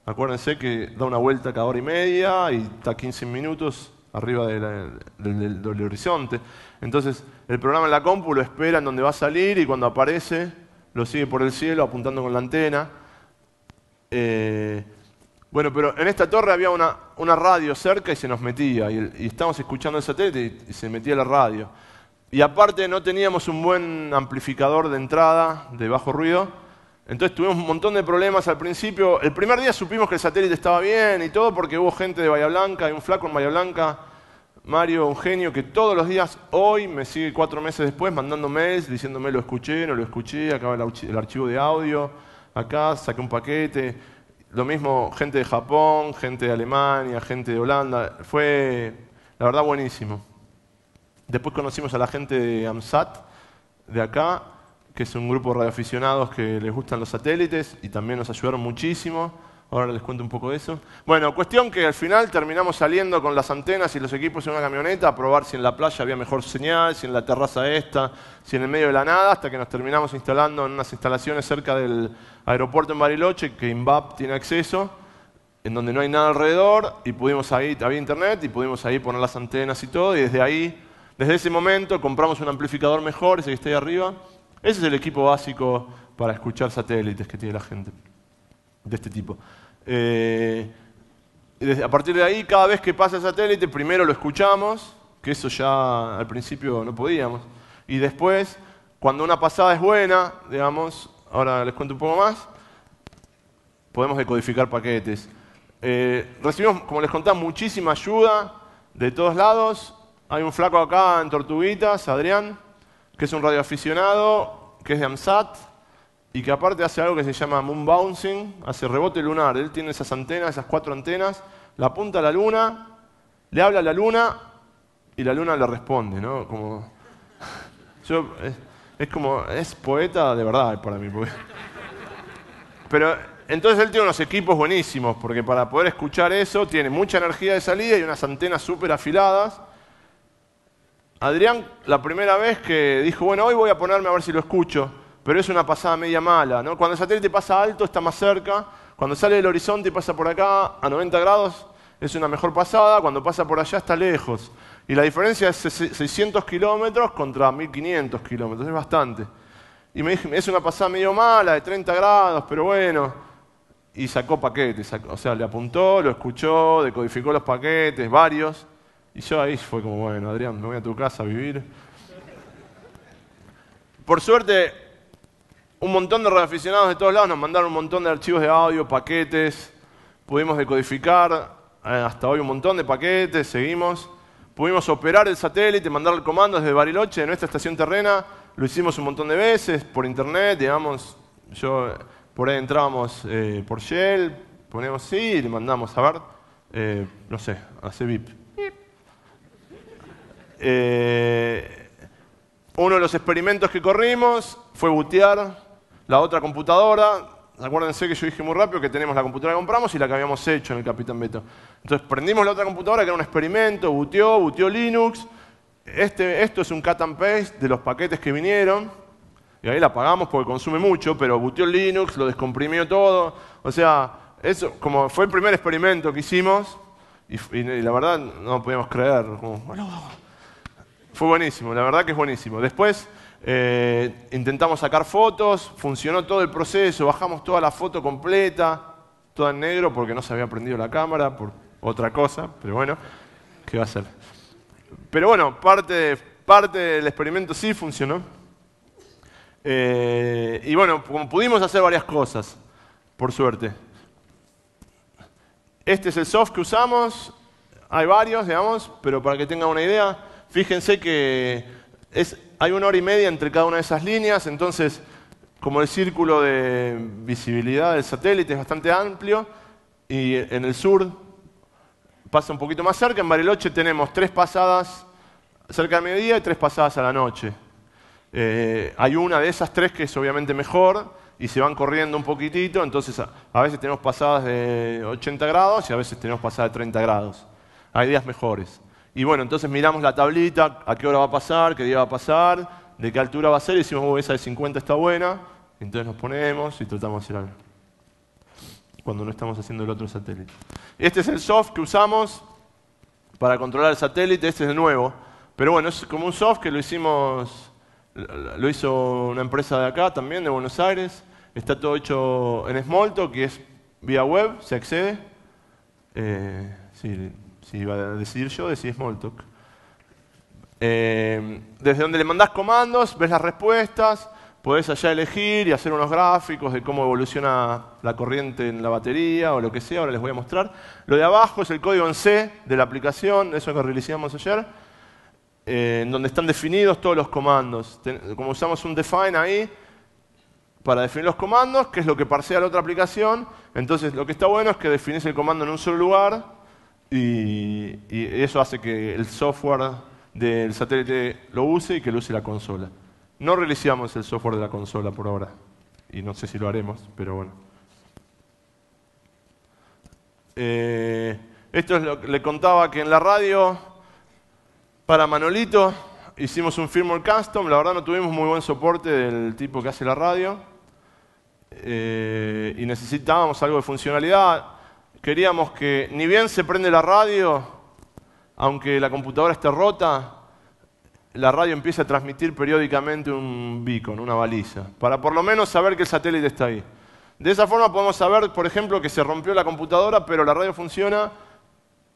Acuérdense que da una vuelta cada hora y media y está 15 minutos arriba del, del horizonte. Entonces, el programa en la compu lo espera en donde va a salir y cuando aparece lo sigue por el cielo apuntando con la antena. Eh, bueno, pero en esta torre había una, radio cerca y se nos metía. Y, estábamos escuchando el satélite y, se metía la radio. Y aparte no teníamos un buen amplificador de entrada de bajo ruido. Entonces tuvimos un montón de problemas al principio. El primer día supimos que el satélite estaba bien y todo porque hubo gente de Bahía Blanca y un flaco en Bahía Blanca Mario, un genio que todos los días, hoy, me sigue cuatro meses después, mandando mails, diciéndome lo escuché, no lo escuché, acaba el archivo de audio, acá saqué un paquete. Lo mismo gente de Japón, gente de Alemania, gente de Holanda. Fue, la verdad, buenísimo. Después conocimos a la gente de AMSAT, de acá, que es un grupo de radioaficionados que les gustan los satélites y también nos ayudaron muchísimo. Ahora les cuento un poco de eso. Bueno, cuestión que al final terminamos saliendo con las antenas y los equipos en una camioneta a probar si en la playa había mejor señal, si en la terraza esta, si en el medio de la nada, hasta que nos terminamos instalando en unas instalaciones cerca del aeropuerto en Bariloche, que INVAP tiene acceso, en donde no hay nada alrededor, y pudimos ahí, había internet, y pudimos ahí poner las antenas y todo, y desde ahí, desde ese momento, compramos un amplificador mejor, ese que está ahí arriba. Ese es el equipo básico para escuchar satélites que tiene la gente de este tipo. Eh, a partir de ahí, cada vez que pasa el satélite, primero lo escuchamos, que eso ya al principio no podíamos. Y después, cuando una pasada es buena, digamos, ahora les cuento un poco más, podemos decodificar paquetes. Eh, recibimos, como les contaba, muchísima ayuda de todos lados. Hay un flaco acá en Tortuguitas, Adrián, que es un radioaficionado, que es de AMSAT, y que aparte hace algo que se llama moon bouncing, hace rebote lunar. Él tiene esas antenas, esas cuatro antenas, la apunta a la luna, le habla a la luna y la luna le responde, ¿no? Como... Yo, es, como, es poeta de verdad para mí. Pero entonces él tiene unos equipos buenísimos, porque para poder escuchar eso tiene mucha energía de salida y unas antenas súper afiladas. Adrián, la primera vez que dijo, bueno, hoy voy a ponerme a ver si lo escucho, pero es una pasada media mala. ¿no? Cuando el satélite pasa alto, está más cerca. Cuando sale del horizonte y pasa por acá a 90 grados, es una mejor pasada. Cuando pasa por allá, está lejos. Y la diferencia es 600 kilómetros contra 1500 kilómetros, es bastante. Y me dije, es una pasada medio mala, de 30 grados, pero bueno. Y sacó paquetes, o sea, le apuntó, lo escuchó, decodificó los paquetes, varios. Y yo ahí fue como, bueno, Adrián, me voy a tu casa a vivir. Por suerte, un montón de reaficionados de todos lados nos mandaron un montón de archivos de audio, paquetes, pudimos decodificar eh, hasta hoy un montón de paquetes, seguimos. Pudimos operar el satélite, mandar el comando desde Bariloche, de nuestra estación terrena, lo hicimos un montón de veces por internet, digamos, yo por ahí entrábamos eh, por Shell, ponemos sí y le mandamos a ver, eh, no sé, hace VIP. uno de los experimentos que corrimos fue butear la otra computadora, acuérdense que yo dije muy rápido que tenemos la computadora que compramos y la que habíamos hecho en el Capitán Beto. Entonces prendimos la otra computadora que era un experimento, butió, butió Linux. Este, esto es un cut and paste de los paquetes que vinieron. Y ahí la pagamos porque consume mucho, pero butió Linux, lo descomprimió todo. O sea, eso como fue el primer experimento que hicimos, y, la verdad no podíamos creer. fue buenísimo, la verdad que es buenísimo. Después eh, intentamos sacar fotos, funcionó todo el proceso, bajamos toda la foto completa, toda en negro porque no se había prendido la cámara, por otra cosa, pero bueno, ¿qué va a hacer? Pero bueno, parte, parte del experimento sí funcionó. Eh, y bueno, pudimos hacer varias cosas, por suerte. Este es el soft que usamos, hay varios, digamos, pero para que tengan una idea, fíjense que es hay una hora y media entre cada una de esas líneas, entonces como el círculo de visibilidad del satélite es bastante amplio y en el sur pasa un poquito más cerca, en Bariloche tenemos tres pasadas cerca de mediodía y tres pasadas a la noche. Eh, hay una de esas tres que es obviamente mejor y se van corriendo un poquitito, entonces a, a, veces tenemos pasadas de 80 grados y a veces tenemos pasadas de 30 grados. Hay días mejores. Y bueno, entonces miramos la tablita, a qué hora va a pasar, qué día va a pasar, de qué altura va a ser, y decimos, oh, esa de 50 está buena, entonces nos ponemos y tratamos de hacer algo. Cuando no estamos haciendo el otro satélite. Este es el soft que usamos para controlar el satélite, este es de nuevo. Pero bueno, es como un soft que lo hicimos, lo hizo una empresa de acá también, de Buenos Aires. Está todo hecho en Smolto, que es vía web, se accede. Eh, sí, si iba a decidir yo, decidí Smalltalk. Eh, desde donde le mandás comandos, ves las respuestas, podés allá elegir y hacer unos gráficos de cómo evoluciona la corriente en la batería o lo que sea, ahora les voy a mostrar. Lo de abajo es el código en C de la aplicación, eso que realizamos ayer, eh, en donde están definidos todos los comandos. Como usamos un define ahí, para definir los comandos, que es lo que parsea la otra aplicación. Entonces, lo que está bueno es que definís el comando en un solo lugar y, eso hace que el software del satélite lo use y que lo use la consola. No realizamos el software de la consola por ahora, y no sé si lo haremos, pero bueno. Eh, esto es lo que le contaba que en la radio, para Manolito, hicimos un firmware custom, la verdad no tuvimos muy buen soporte del tipo que hace la radio, eh, y necesitábamos algo de funcionalidad queríamos que ni bien se prende la radio, aunque la computadora esté rota, la radio empiece a transmitir periódicamente un beacon, una baliza, para por lo menos saber que el satélite está ahí. De esa forma podemos saber, por ejemplo, que se rompió la computadora, pero la radio funciona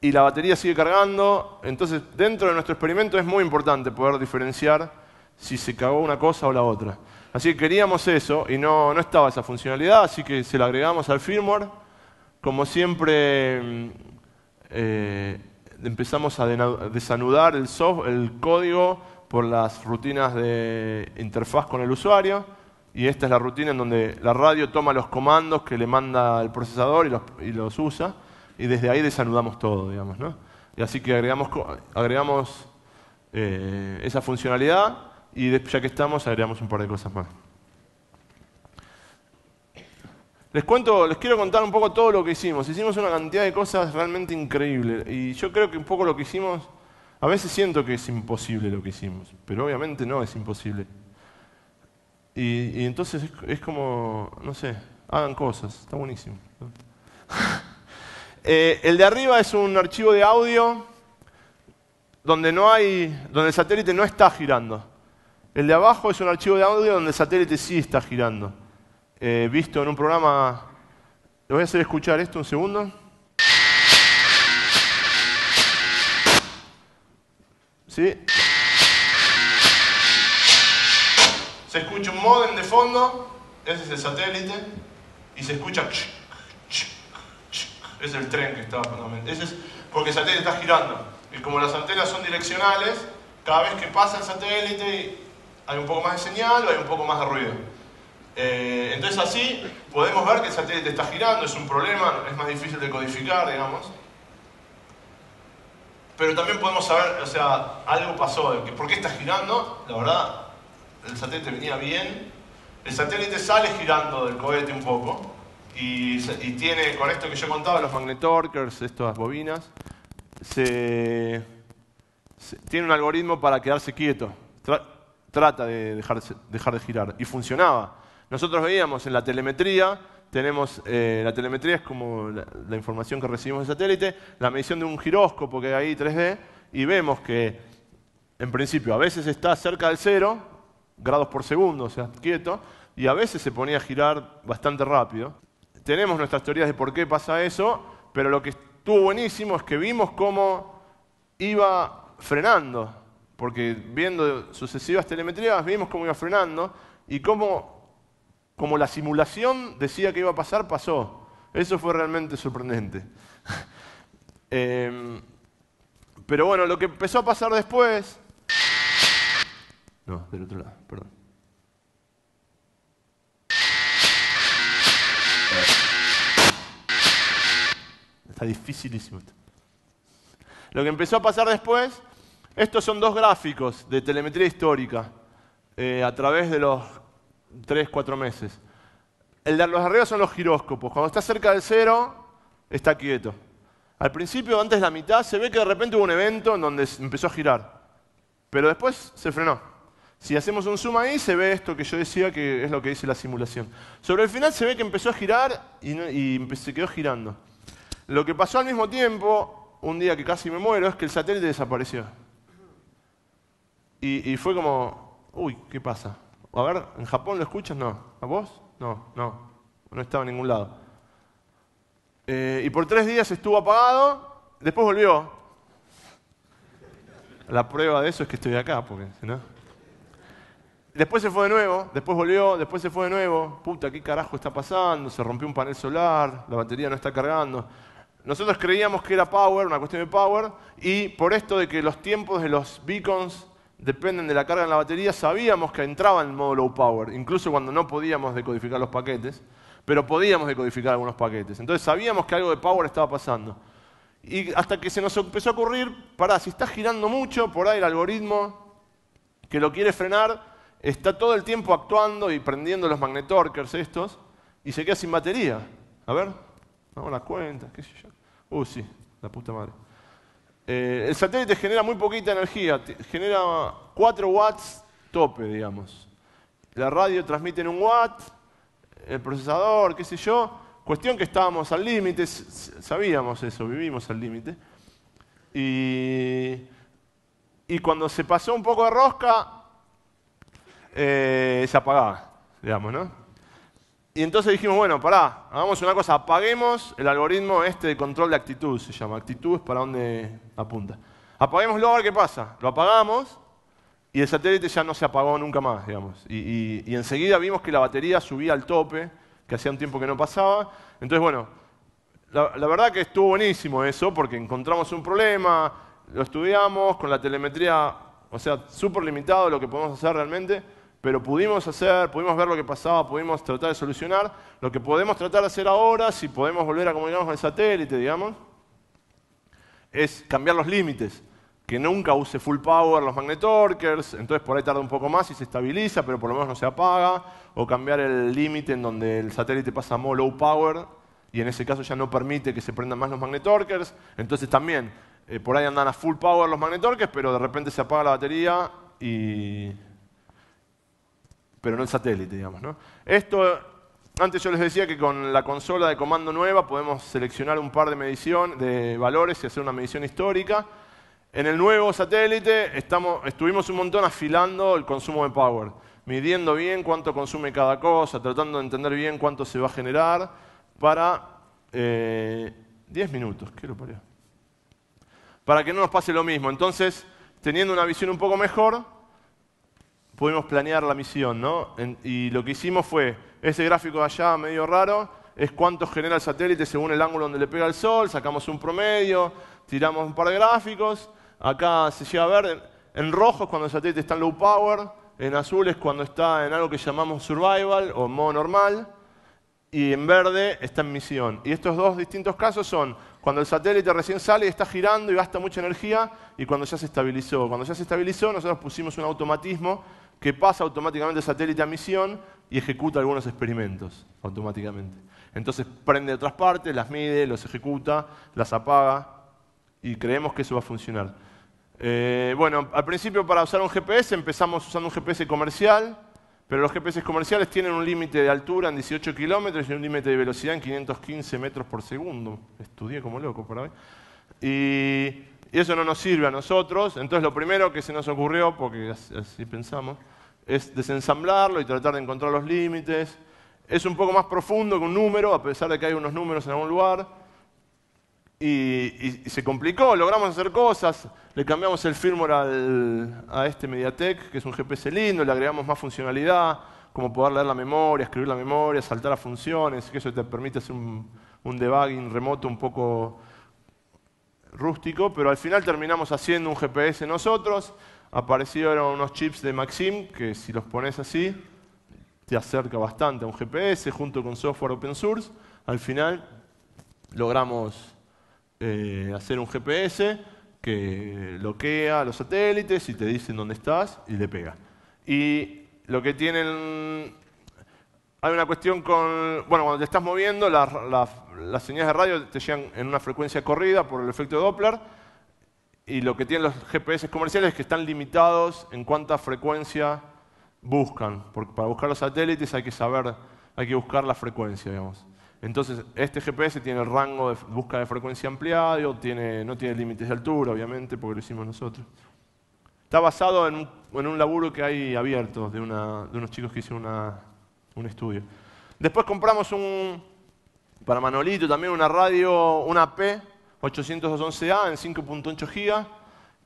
y la batería sigue cargando. Entonces, dentro de nuestro experimento es muy importante poder diferenciar si se cagó una cosa o la otra. Así que queríamos eso y no, no estaba esa funcionalidad, así que se la agregamos al firmware como siempre, mm, eh, empezamos a desanudar el, el código por las rutinas de interfaz con el usuario. Y esta es la rutina en donde la radio toma los comandos que le manda el procesador y los, usa. Y desde ahí desanudamos todo, digamos. ¿no? Y así que agregamos, agregamos eh, esa funcionalidad y ya que estamos agregamos un par de cosas más. Les cuento, les quiero contar un poco todo lo que hicimos. Hicimos una cantidad de cosas realmente increíbles. Y yo creo que un poco lo que hicimos, a veces siento que es imposible lo que hicimos, pero obviamente no es imposible. Y, entonces es, como, no sé, hagan cosas, está buenísimo. Eh, el de arriba es un archivo de audio donde, no hay, donde el satélite no está girando. El de abajo es un archivo de audio donde el satélite sí está girando. Eh, visto en un programa. Le voy a hacer escuchar esto un segundo. ¿Sí? Se escucha un modem de fondo, ese es el satélite, y se escucha. Es el tren que está fundamentalmente. Ese es porque el satélite está girando. Y como las antenas son direccionales, cada vez que pasa el satélite hay un poco más de señal o hay un poco más de ruido. Eh, entonces así podemos ver que el satélite está girando, es un problema, es más difícil de codificar, digamos. Pero también podemos saber, o sea, algo pasó, ¿por qué está girando? La verdad, el satélite venía bien. El satélite sale girando del cohete un poco y, tiene, con esto que yo contaba, los magnetorkers, estas bobinas, tiene un algoritmo para quedarse quieto. trata de dejar de girar. Y funcionaba. Nosotros veíamos en la telemetría, tenemos, eh, la telemetría es como la, información que recibimos del satélite, la medición de un giróscopo que hay ahí 3D, y vemos que, en principio, a veces está cerca del cero, grados por segundo, o sea, quieto, y a veces se ponía a girar bastante rápido. Tenemos nuestras teorías de por qué pasa eso, pero lo que estuvo buenísimo es que vimos cómo iba frenando, porque viendo sucesivas telemetrías vimos cómo iba frenando y cómo como la simulación decía que iba a pasar, pasó. Eso fue realmente sorprendente. Em, pero bueno, lo que empezó a pasar después... No, del otro lado, perdón. Está dificilísimo Lo que empezó a pasar después, estos son dos gráficos de telemetría histórica eh, a través de los tres, cuatro meses. El de los arriba son los giróscopos. Cuando está cerca del cero, está quieto. Al principio, antes de la mitad, se ve que de repente hubo un evento en donde empezó a girar. Pero después se frenó. Si hacemos un zoom ahí, se ve esto que yo decía que es lo que dice la simulación. Sobre el final se ve que empezó a girar y, se quedó girando. Lo que pasó al mismo tiempo, un día que casi me muero, es que el satélite desapareció. y fue como, uy, ¿qué pasa? a ver, ¿en Japón lo escuchas? No. ¿A vos? No, no. No estaba en ningún lado. Eh, y por tres días estuvo apagado, después volvió. La prueba de eso es que estoy acá, porque no. Después se fue de nuevo, después volvió, después se fue de nuevo. Puta, ¿qué carajo está pasando? Se rompió un panel solar, la batería no está cargando. Nosotros creíamos que era power, una cuestión de power, y por esto de que los tiempos de los beacons dependen de la carga en la batería, sabíamos que entraba en modo low power, incluso cuando no podíamos decodificar los paquetes, pero podíamos decodificar algunos paquetes. Entonces sabíamos que algo de power estaba pasando. Y hasta que se nos empezó a ocurrir, pará, si está girando mucho, por ahí el algoritmo que lo quiere frenar, está todo el tiempo actuando y prendiendo los magnetorkers estos, y se queda sin batería. A ver, vamos a la cuenta, qué sé yo. Uh, sí, la puta madre. Eh, el satélite genera muy poquita energía, genera 4 watts tope, digamos. La radio transmite en un watt, el procesador, qué sé yo. Cuestión que estábamos al límite, sabíamos eso, vivimos al límite. Y, cuando se pasó un poco de rosca, eh, se apagaba, digamos, ¿no? Y entonces dijimos, bueno, pará, hagamos una cosa, apaguemos el algoritmo este de control de actitud, se llama, actitud es para dónde apunta. Apaguémoslo a ver qué pasa. Lo apagamos y el satélite ya no se apagó nunca más, digamos. Y, enseguida vimos que la batería subía al tope, que hacía un tiempo que no pasaba. Entonces, bueno, la, la verdad que estuvo buenísimo eso, porque encontramos un problema, lo estudiamos con la telemetría, o sea, súper limitado lo que podemos hacer realmente pero pudimos hacer, pudimos ver lo que pasaba, pudimos tratar de solucionar. Lo que podemos tratar de hacer ahora, si podemos volver a comunicarnos con el satélite, digamos, es cambiar los límites. Que nunca use full power los magnetorkers, entonces por ahí tarda un poco más y se estabiliza, pero por lo menos no se apaga. O cambiar el límite en donde el satélite pasa a modo low power y en ese caso ya no permite que se prendan más los magnetorkers. Entonces también, eh, por ahí andan a full power los magnetorkers, pero de repente se apaga la batería y pero no el satélite, digamos. Esto, antes yo les decía que con la consola de comando nueva podemos seleccionar un par de, medición, de valores y hacer una medición histórica. En el nuevo satélite estamos, estuvimos un montón afilando el consumo de power, midiendo bien cuánto consume cada cosa, tratando de entender bien cuánto se va a generar para... 10 eh, minutos, ¿qué lo Para que no nos pase lo mismo. Entonces, teniendo una visión un poco mejor, pudimos planear la misión, ¿no? y lo que hicimos fue, ese gráfico de allá medio raro, es cuánto genera el satélite según el ángulo donde le pega el sol, sacamos un promedio, tiramos un par de gráficos, acá se llega a ver, en, en rojo es cuando el satélite está en low power, en azul es cuando está en algo que llamamos survival o modo normal, y en verde está en misión. Y estos dos distintos casos son cuando el satélite recién sale y está girando y gasta mucha energía, y cuando ya se estabilizó. Cuando ya se estabilizó, nosotros pusimos un automatismo que pasa automáticamente satélite a misión y ejecuta algunos experimentos automáticamente. Entonces prende otras partes, las mide, los ejecuta, las apaga y creemos que eso va a funcionar. Eh, bueno, al principio para usar un GPS empezamos usando un GPS comercial, pero los GPS comerciales tienen un límite de altura en 18 kilómetros y un límite de velocidad en 515 metros por segundo. Estudié como loco por ver. Y y eso no nos sirve a nosotros, entonces lo primero que se nos ocurrió, porque así pensamos, es desensamblarlo y tratar de encontrar los límites. Es un poco más profundo que un número, a pesar de que hay unos números en algún lugar. Y, se complicó, logramos hacer cosas, le cambiamos el firmware a este Mediatek, que es un GPS lindo, le agregamos más funcionalidad, como poder leer la memoria, escribir la memoria, saltar a funciones, que eso te permite hacer un debugging remoto un poco rústico, pero al final terminamos haciendo un GPS nosotros. Aparecieron unos chips de Maxim que si los pones así te acerca bastante a un GPS junto con software open source. Al final logramos eh, hacer un GPS que bloquea los satélites y te dicen dónde estás y le pega. Y lo que tienen hay una cuestión con, bueno, cuando te estás moviendo, las, señales de radio te llegan en una frecuencia corrida por el efecto Doppler y lo que tienen los GPS comerciales es que están limitados en cuánta frecuencia buscan, porque para buscar los satélites hay que saber, hay que buscar la frecuencia, digamos. Entonces, este GPS tiene el rango de Busca de frecuencia ampliado, tiene, no tiene límites de altura, obviamente, porque lo hicimos nosotros. Está basado en, un laburo que hay abierto de, de unos chicos que hicieron una un estudio. Después compramos un, para Manolito también una radio, una P811A en 5.8 GB,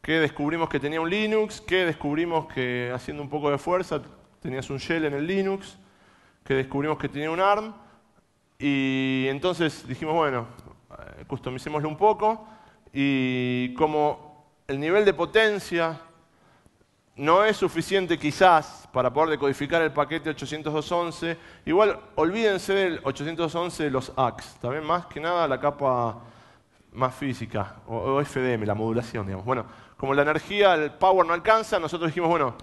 que descubrimos que tenía un Linux, que descubrimos que haciendo un poco de fuerza tenías un shell en el Linux, que descubrimos que tenía un ARM, y entonces dijimos, bueno, eh, customicémoslo un poco, y como el nivel de potencia no es suficiente quizás para poder decodificar el paquete 802.11. Igual, olvídense del 802.11 los ACKs, también más que nada la capa más física, o FDM, la modulación, digamos. Bueno, como la energía, el power no alcanza, nosotros dijimos, bueno,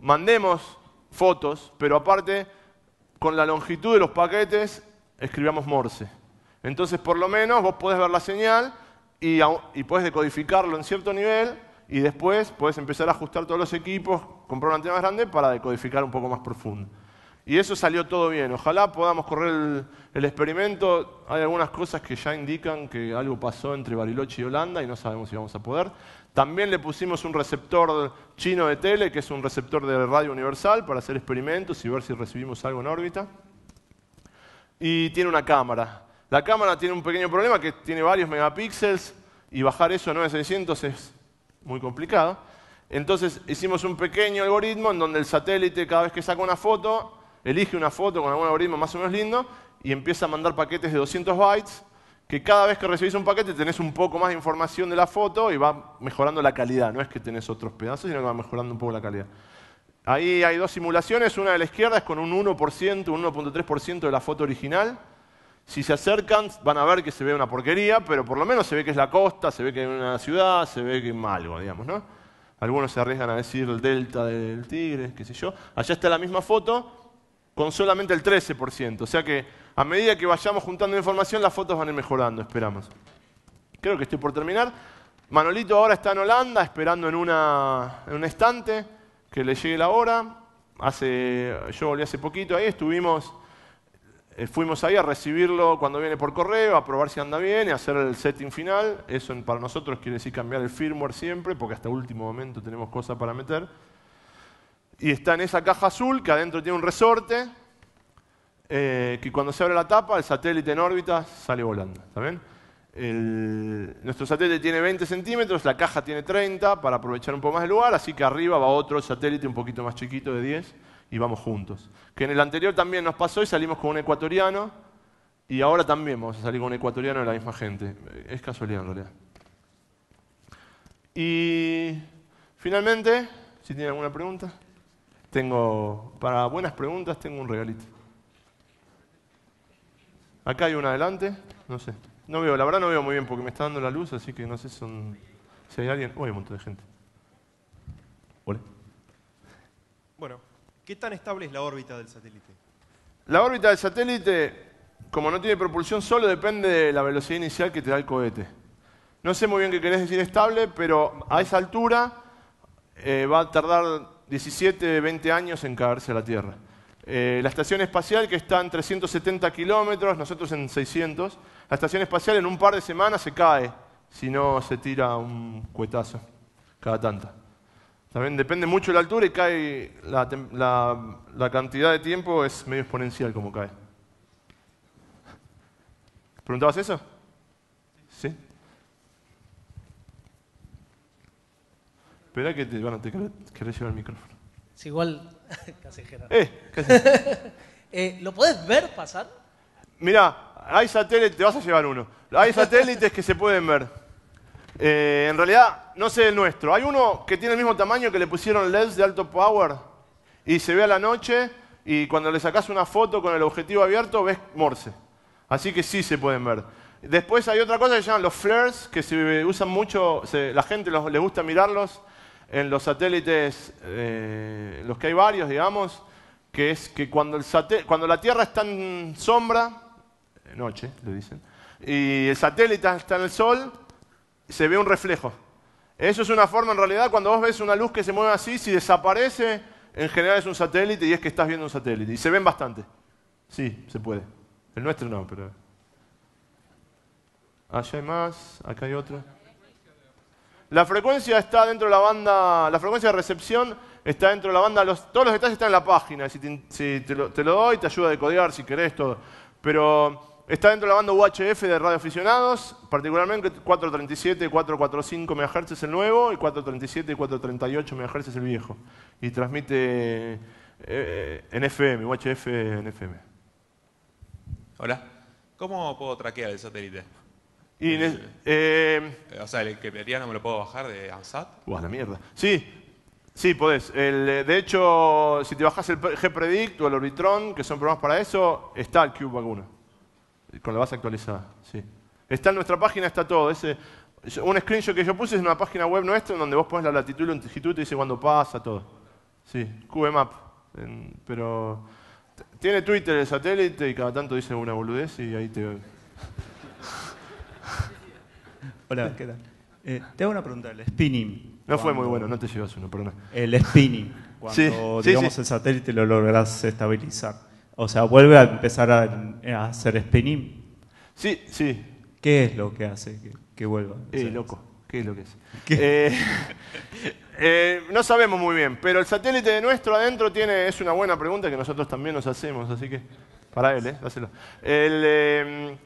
mandemos fotos, pero aparte, con la longitud de los paquetes, escribamos Morse. Entonces, por lo menos, vos podés ver la señal y, y podés decodificarlo en cierto nivel y después puedes empezar a ajustar todos los equipos, comprar una antena más grande para decodificar un poco más profundo. Y eso salió todo bien. Ojalá podamos correr el, experimento. Hay algunas cosas que ya indican que algo pasó entre Bariloche y Holanda y no sabemos si vamos a poder. También le pusimos un receptor chino de tele, que es un receptor de radio universal, para hacer experimentos y ver si recibimos algo en órbita. Y tiene una cámara. La cámara tiene un pequeño problema que tiene varios megapíxeles y bajar eso a 9600 es muy complicado. Entonces hicimos un pequeño algoritmo en donde el satélite cada vez que saca una foto, elige una foto con algún algoritmo más o menos lindo y empieza a mandar paquetes de 200 bytes, que cada vez que recibís un paquete tenés un poco más de información de la foto y va mejorando la calidad. No es que tenés otros pedazos, sino que va mejorando un poco la calidad. Ahí hay dos simulaciones, una de la izquierda es con un 1%, un 1.3% de la foto original, si se acercan, van a ver que se ve una porquería, pero por lo menos se ve que es la costa, se ve que es una ciudad, se ve que es algo, digamos, ¿no? Algunos se arriesgan a decir el delta del tigre, qué sé yo. Allá está la misma foto con solamente el 13%. O sea que a medida que vayamos juntando información, las fotos van a ir mejorando, esperamos. Creo que estoy por terminar. Manolito ahora está en Holanda esperando en, una, un estante que le llegue la hora. Hace, yo volví hace poquito ahí, estuvimos eh, fuimos ahí a recibirlo cuando viene por correo, a probar si anda bien y hacer el setting final. Eso para nosotros quiere decir cambiar el firmware siempre, porque hasta último momento tenemos cosas para meter. Y está en esa caja azul que adentro tiene un resorte, eh, que cuando se abre la tapa, el satélite en órbita sale volando. nuestro satélite tiene 20 centímetros, la caja tiene 30 para aprovechar un poco más el lugar, así que arriba va otro satélite un poquito más chiquito de 10 y vamos juntos. Que en el anterior también nos pasó y salimos con un ecuatoriano y ahora también vamos a salir con un ecuatoriano de la misma gente. Es casualidad en realidad. Y finalmente, si tienen alguna pregunta, tengo, para buenas preguntas tengo un regalito. Acá hay una adelante, no sé. No veo, la verdad no veo muy bien porque me está dando la luz, así que no sé si, son, si hay alguien. Oh, hay un montón de gente. Hola. Bueno, ¿Qué tan estable es la órbita del satélite? La órbita del satélite, como no tiene propulsión, solo depende de la velocidad inicial que te da el cohete. No sé muy bien qué querés decir estable, pero a esa altura eh, va a tardar 17, 20 años en caerse a la Tierra. Eh, la estación espacial, que está en 370 kilómetros, nosotros en 600, la estación espacial en un par de semanas se cae, si no se tira un cuetazo, cada tanta. También depende mucho de la altura y cae la, cantidad de tiempo es medio exponencial como cae. ¿Preguntabas eso? ¿Sí? Espera que te, bueno, te querés, llevar el micrófono. Es igual, casi eh, eh, ¿Lo puedes ver pasar? Mira, hay satélites, te vas a llevar uno. Hay satélites que se pueden ver. Eh, en realidad, no sé el nuestro. Hay uno que tiene el mismo tamaño que le pusieron LEDs de alto power y se ve a la noche y cuando le sacas una foto con el objetivo abierto ves morse. Así que sí se pueden ver. Después hay otra cosa que se llaman los flares, que se usan mucho, la gente les gusta mirarlos en los satélites, eh, los que hay varios, digamos, que es que cuando, cuando la Tierra está en sombra, noche, le dicen, y el satélite está en el sol, se ve un reflejo. Eso es una forma, en realidad, cuando vos ves una luz que se mueve así, si desaparece, en general es un satélite y es que estás viendo un satélite. Y se ven bastante. Sí, se puede. El nuestro no, pero... Allá ah, hay más, acá hay otro. La frecuencia está dentro de la banda, la frecuencia de recepción está dentro de la banda, todos los detalles están en la página, si, te, lo, te, lo, doy, te ayuda a decodear si querés todo. Pero Está dentro de la banda UHF de radioaficionados, particularmente 437, y 445 MHz es el nuevo y 437 y 438 MHz es el viejo. Y transmite eh, en FM, UHF en FM. Hola, ¿cómo puedo traquear el satélite? Eh, o sea, el que pedía no me lo puedo bajar de ANSAT. Uah, la mierda. Sí, sí, podés. Eh, de hecho, si te bajas el G-Predict o el Orbitron, que son programas para eso, está el Cube Vacuna. Con la base actualizada, sí. Está en nuestra página, está todo. Ese, un screenshot que yo puse es una página web nuestra donde vos pones la latitud y la longitud y dice cuándo pasa, todo. Sí, QMAP. pero tiene Twitter el satélite y cada tanto dice una boludez y ahí te... Hola, ¿qué tal? Eh, te hago una pregunta, el spinning. No fue muy bueno, no te llevas uno, perdón. El spinning, cuando digamos el satélite lo logras estabilizar. O sea, vuelve a empezar a, hacer spinning. Sí, sí. ¿Qué es lo que hace que, vuelva? Eh, sí, loco. ¿Qué es lo que es? Eh, eh, no sabemos muy bien, pero el satélite de nuestro adentro tiene, es una buena pregunta que nosotros también nos hacemos, así que para él, ¿eh?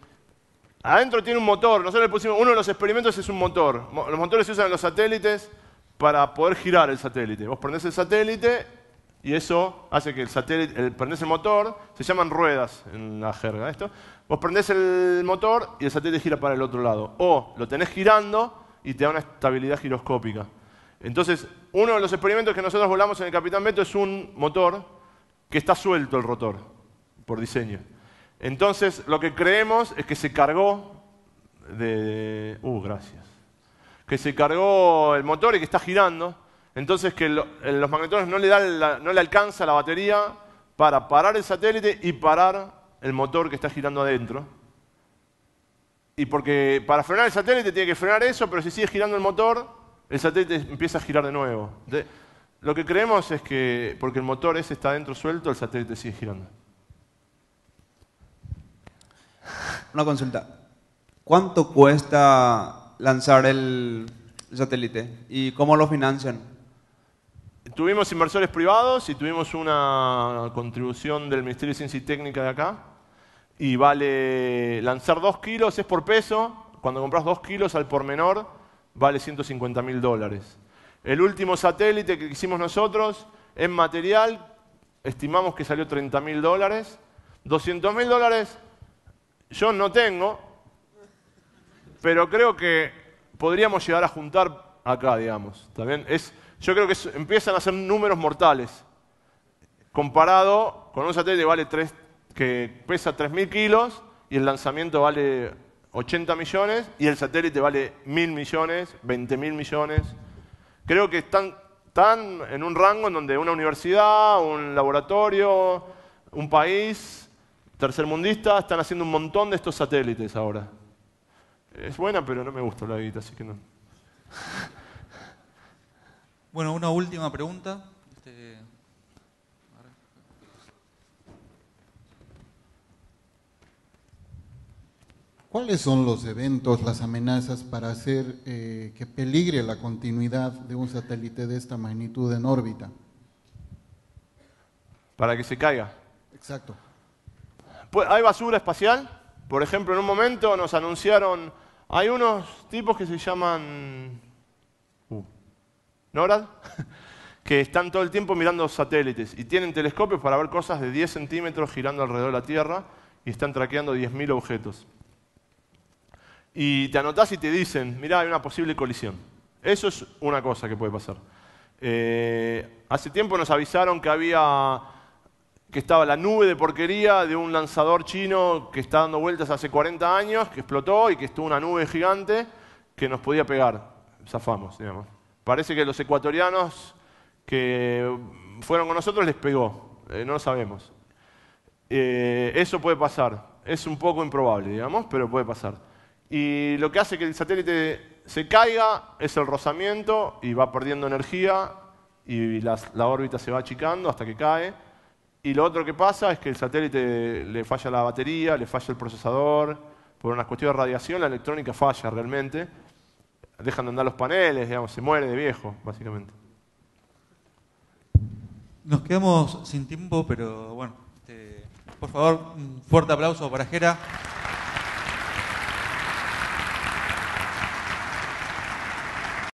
adentro tiene un motor, nosotros pusimos, uno de los experimentos es un motor. Los motores se usan en los satélites para poder girar el satélite. Vos prendés el satélite y eso hace que el satélite, el, prendés el motor, se llaman ruedas en la jerga esto, vos prendés el motor y el satélite gira para el otro lado, o lo tenés girando y te da una estabilidad giroscópica. Entonces, uno de los experimentos que nosotros volamos en el Capitán Beto es un motor que está suelto el rotor, por diseño. Entonces, lo que creemos es que se cargó de... Uh, gracias. Que se cargó el motor y que está girando entonces que eh, los magnetones no le, alcanza la batería para parar el satélite y parar el motor que está girando adentro. Y porque para frenar el satélite tiene que frenar eso, pero si sigue girando el motor, el satélite empieza a girar de nuevo. lo que creemos es que porque el motor ese está adentro suelto, el satélite sigue girando. Una consulta. ¿Cuánto cuesta lanzar el satélite y cómo lo financian? Tuvimos inversores privados y tuvimos una contribución del Ministerio de Ciencia y Técnica de acá. Y vale lanzar dos kilos es por peso. Cuando compras dos kilos al por menor, vale 150 mil dólares. El último satélite que hicimos nosotros, en material, estimamos que salió 30 mil dólares. 200 mil dólares yo no tengo, pero creo que podríamos llegar a juntar acá, digamos. También es yo creo que empiezan a ser números mortales. Comparado con un satélite vale que pesa 3.000 kilos y el lanzamiento vale 80 millones y el satélite vale 1.000 millones, 20.000 millones. Creo que están, en un rango en donde una universidad, un laboratorio, un país tercermundista están haciendo un montón de estos satélites ahora. Es buena, pero no me gusta la guita, así que no. Bueno, una última pregunta. Este, ¿Cuáles son los eventos, las amenazas para hacer eh, que peligre la continuidad de un satélite de esta magnitud en órbita? Para que se caiga. Exacto. Pues, hay basura espacial. Por ejemplo, en un momento nos anunciaron, hay unos tipos que se llaman Nora que están todo el tiempo mirando satélites y tienen telescopios para ver cosas de 10 centímetros girando alrededor de la Tierra y están traqueando 10.000 objetos. Y te anotás y te dicen, mirá, hay una posible colisión. Eso es una cosa que puede pasar. Eh, hace tiempo nos avisaron que había que estaba la nube de porquería de un lanzador chino que está dando vueltas hace 40 años, que explotó y que estuvo una nube gigante que nos podía pegar. Zafamos, digamos. Parece que los ecuatorianos que fueron con nosotros les pegó, eh, no lo sabemos. Eh, eso puede pasar, es un poco improbable, digamos, pero puede pasar. Y lo que hace que el satélite se caiga es el rozamiento y va perdiendo energía y la, la órbita se va achicando hasta que cae. Y lo otro que pasa es que el satélite le falla la batería, le falla el procesador, por una cuestión de radiación la electrónica falla realmente dejan de andar los paneles, digamos, se muere de viejo, básicamente. Nos quedamos sin tiempo, pero bueno, este, por favor, un fuerte aplauso para Jera.